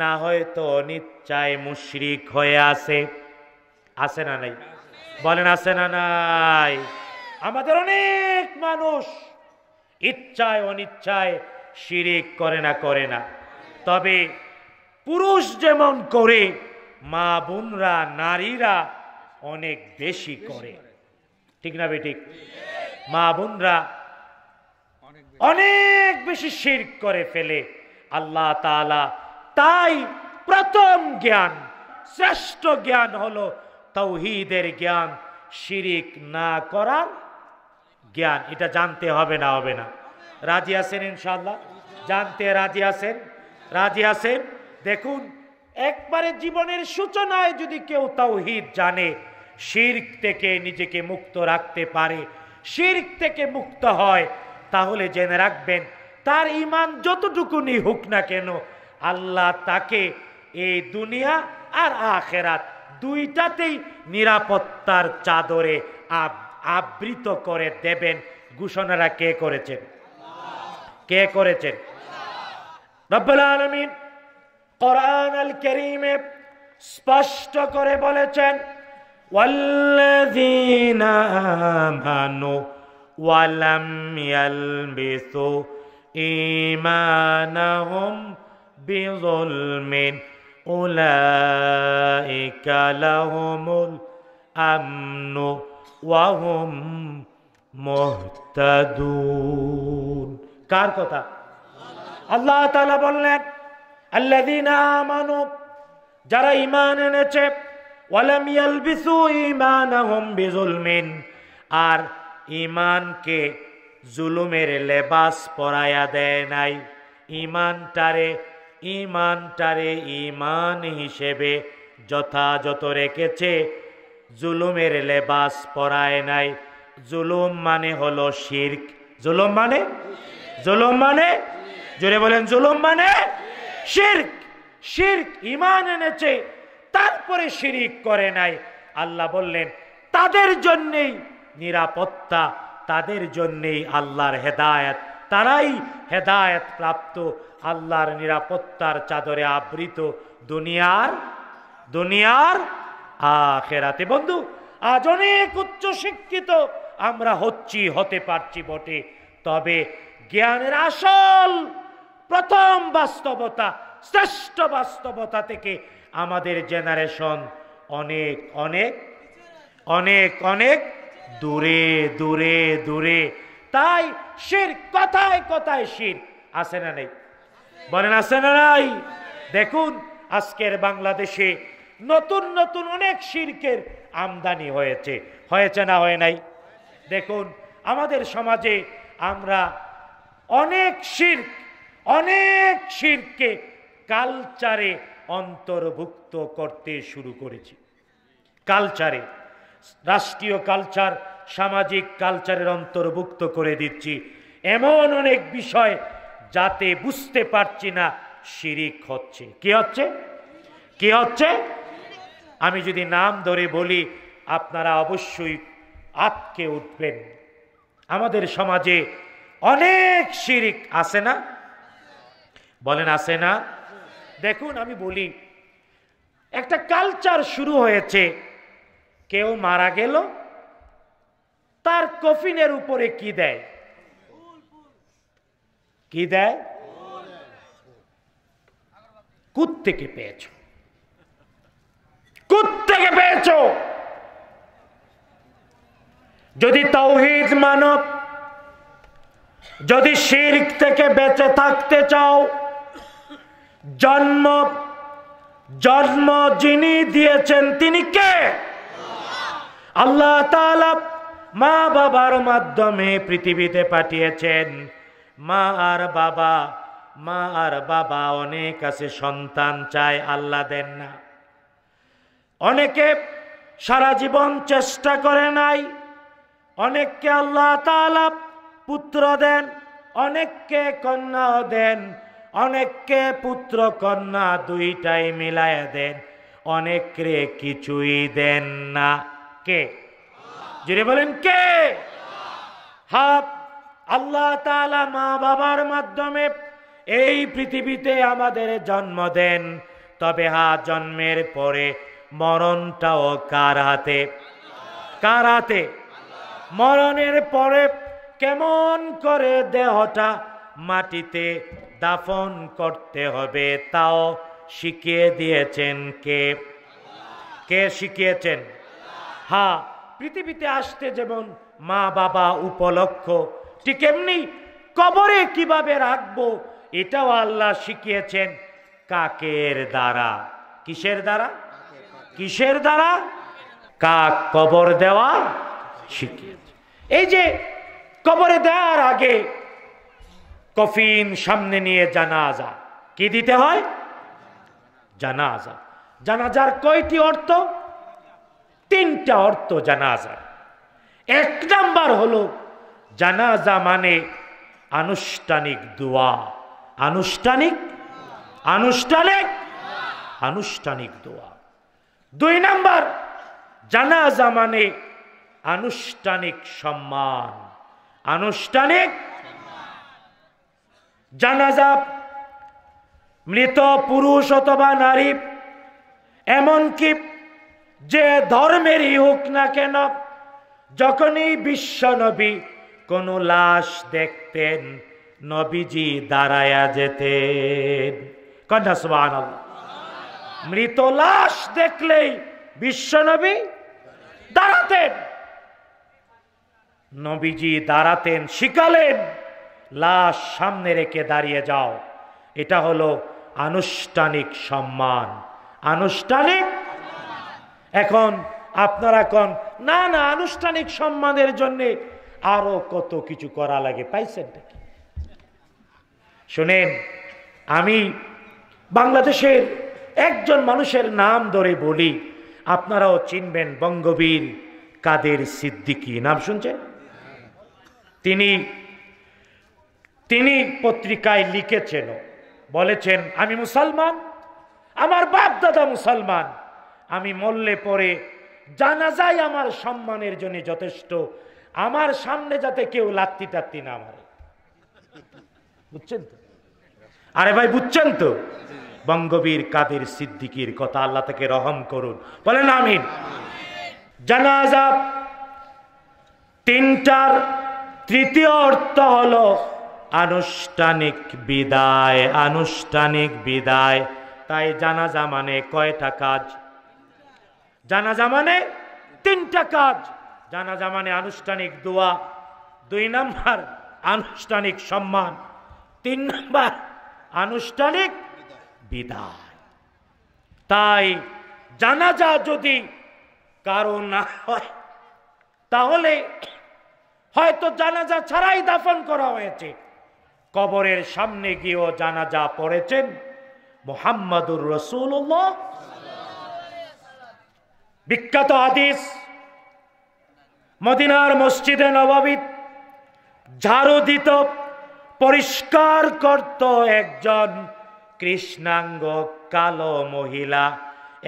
না হয়তো অনিচ্ছায় মুশ্রিক হয়ে আছে। আছে না নাই বলেন আছে না নাই আমাদের অনেক মানুষ ইচ্ছায় অনিচ্ছায় শিরিক করে না করে না তবে পুরুষ যেমন করে মা বোনরা নারীরা অনেক বেশি করে ঠিক না বেঠিক মা বোনরা অনেক বেশি শির করে ফেলে আল্লাহ তালা তাই প্রথম জ্ঞান শ্রেষ্ঠ জ্ঞান হলো তৌহিদের জ্ঞান শিরিক না করার জ্ঞান এটা জানতে হবে না হবে না রাজি আছেন ইনশাল্লাহ জানতে রাজি আছেন রাজি আছেন দেখুন একবারে জীবনের সূচনায় যদি কেউ তাওহিদ জানে শির্ক থেকে নিজেকে মুক্ত রাখতে পারে শির্ক থেকে মুক্ত হয় তাহলে জেনে রাখবেন তার ইমান যতটুকুনি হোক না কেন আল্লাহ তাকে এই দুনিয়া আর আখেরাত দুইটাতেই নিরাপত্তার চাদরে আবৃত করে দেবেন ঘোষণারা কে করেছেন কে করেছেন রব্বুল আলমিন কোরআন আল করিমে স্পষ্ট করে বলেছেন والذين آمنوا ولم يلبسوا إيمانهم بظلم أولئك لهم الأمن وهم مهتدون কার কথা আল্লাহ তাআলা বললেন আল্লাযীনা আমানু যারা ঈমান এনেছে ওয়ালাম ইয়ালবিসু ঈমানাহুম বিজুলমিন আর ঈমানকে জুলুমের লেবাস পরায়া দেয় নাই ঈমানটারে ইমানটারে ইমান হিসেবে যথাযথ রেখেছে জুলুমের লেবাস পরায় নাই জুলুম মানে হলো শির্ক জুলুম মানে জুলুম মানে জোরে বলেন জুলুম মানে শির্ক শির্ক ইমান এনেছে তারপরে শিরিক করে নাই আল্লাহ বললেন তাদের জন্যেই নিরাপত্তা তাদের জন্যেই আল্লাহর হেদায়ত তারাই হেদায়ত প্রাপ্ত আল্লাহর নিরাপত্তার চাদরে আবৃত দুনিয়ার দুনিয়ার আখেরাতে বন্ধু আজ অনেক উচ্চ শিক্ষিত আমরা হচ্ছি হতে পারছি বটে তবে জ্ঞানের আসল প্রথম বাস্তবতা শ্রেষ্ঠ বাস্তবতা থেকে আমাদের জেনারেশন অনেক অনেক অনেক অনেক দূরে দূরে দূরে তাই শির কথায় কথায় শির আসে না নেই বলেন আছে না নাই দেখুন আজকের বাংলাদেশে নতুন নতুন অনেক শিল্পের আমদানি হয়েছে হয়েছে না হয় নাই দেখুন আমাদের সমাজে আমরা অনেক শির্ক অনেক শিরকে কালচারে অন্তর্ভুক্ত করতে শুরু করেছি কালচারে রাষ্ট্রীয় কালচার সামাজিক কালচারের অন্তর্ভুক্ত করে দিচ্ছি এমন অনেক বিষয় যাতে বুঝতে পারছি না শিরিক হচ্ছে কি হচ্ছে কি হচ্ছে আমি যদি নাম ধরে বলি আপনারা অবশ্যই আতকে উঠবেন আমাদের সমাজে অনেক শিরিক আছে না বলেন আছে না দেখুন আমি বলি একটা কালচার শুরু হয়েছে কেউ মারা গেল তার কফিনের উপরে কি দেয় কি দেয় থেকে পেয়েছ থেকে পেয়েছ যদি তৌহিদ মানব যদি শির থেকে বেঁচে থাকতে চাও জন্ম জন্ম যিনি দিয়েছেন তিনি কে আল্লাহ মা বাবার মাধ্যমে পৃথিবীতে পাঠিয়েছেন মা আর বাবা মা আর বাবা অনেক আছে সন্তান চায় আল্লাহ দেন না অনেকে সারা জীবন চেষ্টা করে নাই অনেককে আল্লাহ পুত্র দেন অনেককে কন্যাও দেন অনেককে পুত্র কন্যা দুইটাই মিলায় দেন অনেকরে কিছুই দেন না কে জুড়ে বলেন কে হাফ আল্লাহ তালা মা বাবার মাধ্যমে এই পৃথিবীতে আমাদের জন্ম দেন তবে হা জন্মের পরে মরণটাও কার হাতে কার হাতে মরণের পরে কেমন করে দেহটা মাটিতে দাফন করতে হবে তাও শিখিয়ে দিয়েছেন কে কে শিখিয়েছেন হা পৃথিবীতে আসতে যেমন মা বাবা উপলক্ষ ঠিক এমনি কবরে কিভাবে রাখবো এটাও আল্লাহ শিখিয়েছেন কাকের দ্বারা কিসের দ্বারা কিসের দ্বারা কাক কবর দেওয়া শিখিয়েছে এই যে কবরে দেওয়ার আগে কফিন সামনে নিয়ে জানাজা কি দিতে হয় জানাজা জানাজার কয়টি অর্থ তিনটা অর্থ যায় এক নাম্বার হলো জানাজা মানে আনুষ্ঠানিক দোয়া আনুষ্ঠানিক আনুষ্ঠানিক আনুষ্ঠানিক দোয়া দুই নাম্বার জানাজা মানে আনুষ্ঠানিক সম্মান আনুষ্ঠানিক জানাজা মৃত পুরুষ অথবা নারী এমনকি যে ধর্মেরই হোক না কেন যখনই বিশ্বনবী কোনো লাশ দেখতেন নবীজি দাঁড়ায়া যেতেন কন্যা মৃত লাশ দেখলেই বিশ্বনবী দাঁড়াতেন নবীজি দাঁড়াতেন শিখালেন লাশ সামনে রেখে দাঁড়িয়ে যাও এটা হলো আনুষ্ঠানিক সম্মান আনুষ্ঠানিক এখন আপনারা কন না না আনুষ্ঠানিক সম্মানের জন্যে আরো কত কিছু করা লাগে পাইছেন শুনেন আমি বাংলাদেশের একজন মানুষের নাম ধরে বলি আপনারাও চিনবেন বঙ্গবীর কাদের সিদ্দিকী নাম শুনছেন তিনি তিনি পত্রিকায় লিখেছেন বলেছেন আমি মুসলমান আমার বাপ দাদা মুসলমান আমি মল্লে পরে যায় আমার সম্মানের জন্য যথেষ্ট আমার সামনে যাতে কেউ লাত্তি টাত্তি না মারে বুঝছেন তো আরে ভাই বুঝছেন তো বঙ্গবীর কাদের সিদ্দিকির কথা আল্লাহ তাকে রহম করুন বলেন আমিন জানাজা তিনটার তৃতীয় অর্থ হলো আনুষ্ঠানিক বিদায় আনুষ্ঠানিক বিদায় তাই জানাজা মানে কয়টা কাজ জানাজা মানে তিনটা কাজ জানাজা মানে আনুষ্ঠানিক দোয়া দুই নম্বর আনুষ্ঠানিক সম্মান তিন নম্বর আনুষ্ঠানিক বিদায় তাই জানাজা যদি কারো না হয় তাহলে হয়তো জানাজা ছাড়াই দাফন করা হয়েছে কবরের সামনে গিয়েও জানাজা পড়েছেন মোহাম্মদুর রসুল বিখ্যাত আদিস মদিনার মসজিদে নবাবিদ ঝাড়ু দিত পরিষ্কার করত একজন কৃষ্ণাঙ্গ কালো মহিলা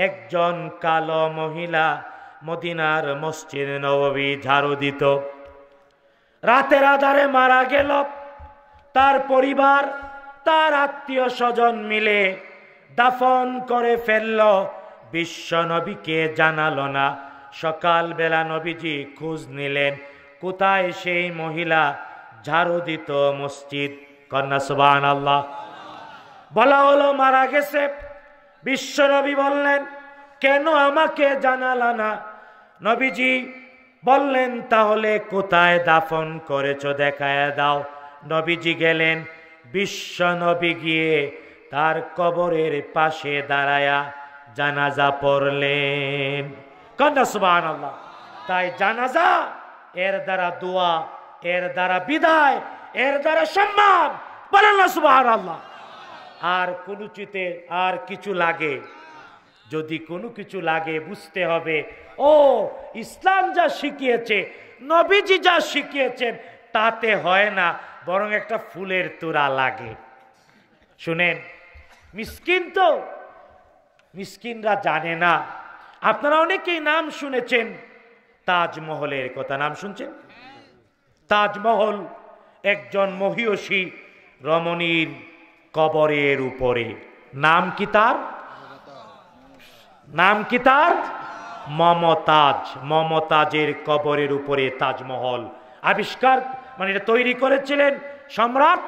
একজন কালো মহিলা মদিনার মসজিদ নবী ঝাড়ু দিত রাতের আধারে মারা গেল তার পরিবার তার আত্মীয় স্বজন মিলে দাফন করে ফেলল বিশ্ব নবীকে জানালো না সকালবেলা নবীজি খোঁজ নিলেন কোথায় সেই মহিলা ঝাড়ু দিত মসজিদ কন্যা সুবান আল্লাহ বলা হলো মারা গেছে বিশ্বনবী বললেন কেন আমাকে জানালা না নবীজি বললেন তাহলে কোথায় দাফন করেছ দেখায় দাও নবীজি গেলেন বিশ্বনবী গিয়ে তার কবরের পাশে দাঁড়ায়া জানাজা পড়লেন কন্যা সুবাহ আল্লাহ তাই জানাজা এর দ্বারা দোয়া এর দ্বারা বিদায় এর দ্বারা সম্মান বলেন না সুবাহ আল্লাহ আর কলুচিতে আর কিছু লাগে যদি কোনো কিছু লাগে বুঝতে হবে ও ইসলাম যা শিখিয়েছে নবীজি যা শিখিয়েছেন তাতে হয় না বরং একটা ফুলের তোরা লাগে শুনেন মিসকিন তো মিসকিনরা জানে না আপনারা অনেকেই নাম শুনেছেন তাজমহলের কথা নাম শুনছেন তাজমহল একজন মহিয়সী রমণীর কবরের উপরে নাম কি তার নাম কি তার মমতাজ মমতাজের কবরের উপরে তাজমহল আবিষ্কার মানে এটা তৈরি করেছিলেন সম্রাট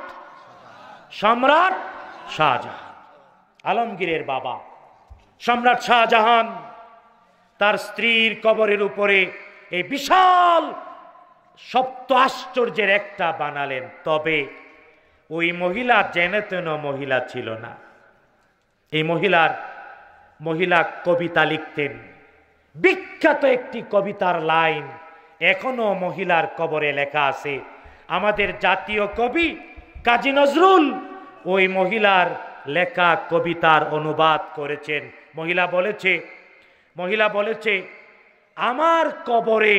সম্রাট শাহজাহান আলমগীরের বাবা সম্রাট শাহজাহান তার স্ত্রীর কবরের উপরে এই বিশাল সপ্ত আশ্চর্যের একটা বানালেন তবে ওই মহিলা জেনেতেন মহিলা ছিল না এই মহিলার মহিলা কবিতা লিখতেন বিখ্যাত একটি কবিতার লাইন এখনো মহিলার কবরে লেখা আছে আমাদের জাতীয় কবি কাজী নজরুল ওই মহিলার লেখা কবিতার অনুবাদ করেছেন মহিলা বলেছে মহিলা বলেছে আমার কবরে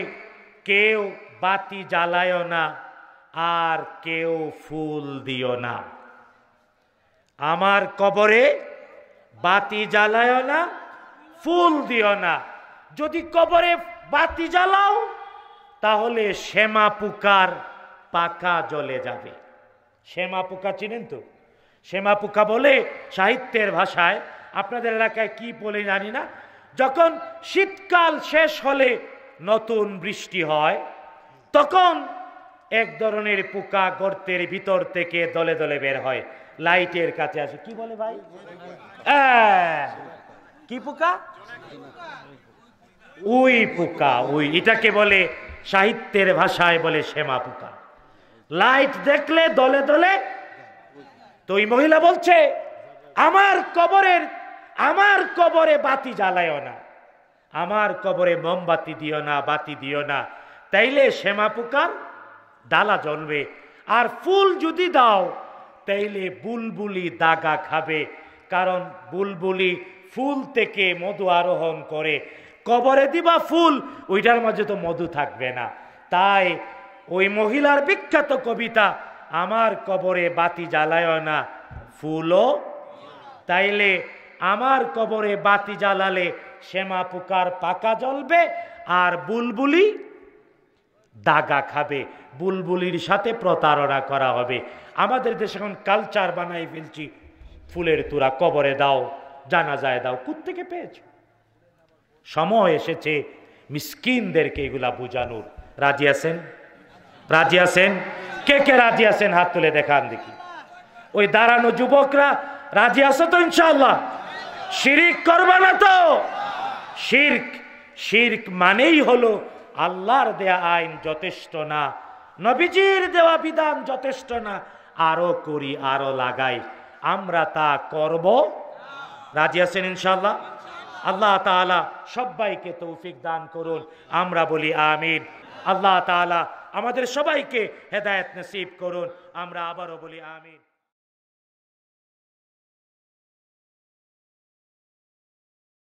কেউ বাতি জ্বালায় না আর কেউ ফুল দিও না আমার কবরে বাতি জ্বালায় না ফুল দিও না যদি কবরে বাতি জ্বালাও তাহলে শ্যামা পোকার পাকা জলে যাবে শ্যামা পোকা চিনেন তো শ্যামা পোকা বলে সাহিত্যের ভাষায় আপনাদের এলাকায় কি বলে জানি না যখন শীতকাল শেষ হলে নতুন বৃষ্টি হয় তখন এক ধরনের পোকা গর্তের ভিতর থেকে দলে দলে বের হয় লাইটের কাছে আসে কি বলে ভাই কি পোকা উই পোকা উই এটাকে বলে সাহিত্যের ভাষায় বলে শ্যামা পোকা লাইট দেখলে দলে দলে তো ওই মহিলা বলছে আমার কবরের আমার কবরে বাতি জ্বালায় না আমার কবরে মোমবাতি দিও না বাতি দিও না তাইলে শ্যামা পোকার ডালা জ্বলবে আর ফুল যদি দাও তাইলে বুলবুলি দাগা খাবে কারণ বুলবুলি ফুল থেকে মধু আরোহণ করে কবরে দিবা ফুল ওইটার মাঝে তো মধু থাকবে না তাই ওই মহিলার বিখ্যাত কবিতা আমার কবরে বাতি জ্বালায় না ফুলও তাইলে আমার কবরে বাতি জ্বালালে শ্যামা পোকার পাকা জ্বলবে আর বুলবুলি দাগা খাবে বুলবুলির সাথে প্রতারণা করা হবে আমাদের দেশে এখন কালচার বানাই ফেলছি ফুলের তুরা কবরে দাও জানা যায় দাও কোত্থেকে পেয়েছ সময় এসেছে মিসকিনদেরকে এগুলা বোঝানোর রাজি আছেন রাজি আছেন কে কে রাজি আছেন হাত তুলে দেখান দেখি ওই দাঁড়ানো যুবকরা রাজি আছে তো ইনশাল্লাহ শিরিক করবা না তো শির্ক শির্ক মানেই হলো আল্লাহর দেয়া আইন যথেষ্ট না নবীজির দেওয়া বিধান যথেষ্ট না আরো করি আরো লাগাই আমরা তা করব রাজি আছেন ইনশাল্লাহ আল্লাহ তালা সবাইকে তৌফিক দান করুন আমরা বলি আমিন আল্লাহ তালা আমাদের সবাইকে হেদায়ত নসিব করুন আমরা আবারও বলি আমিন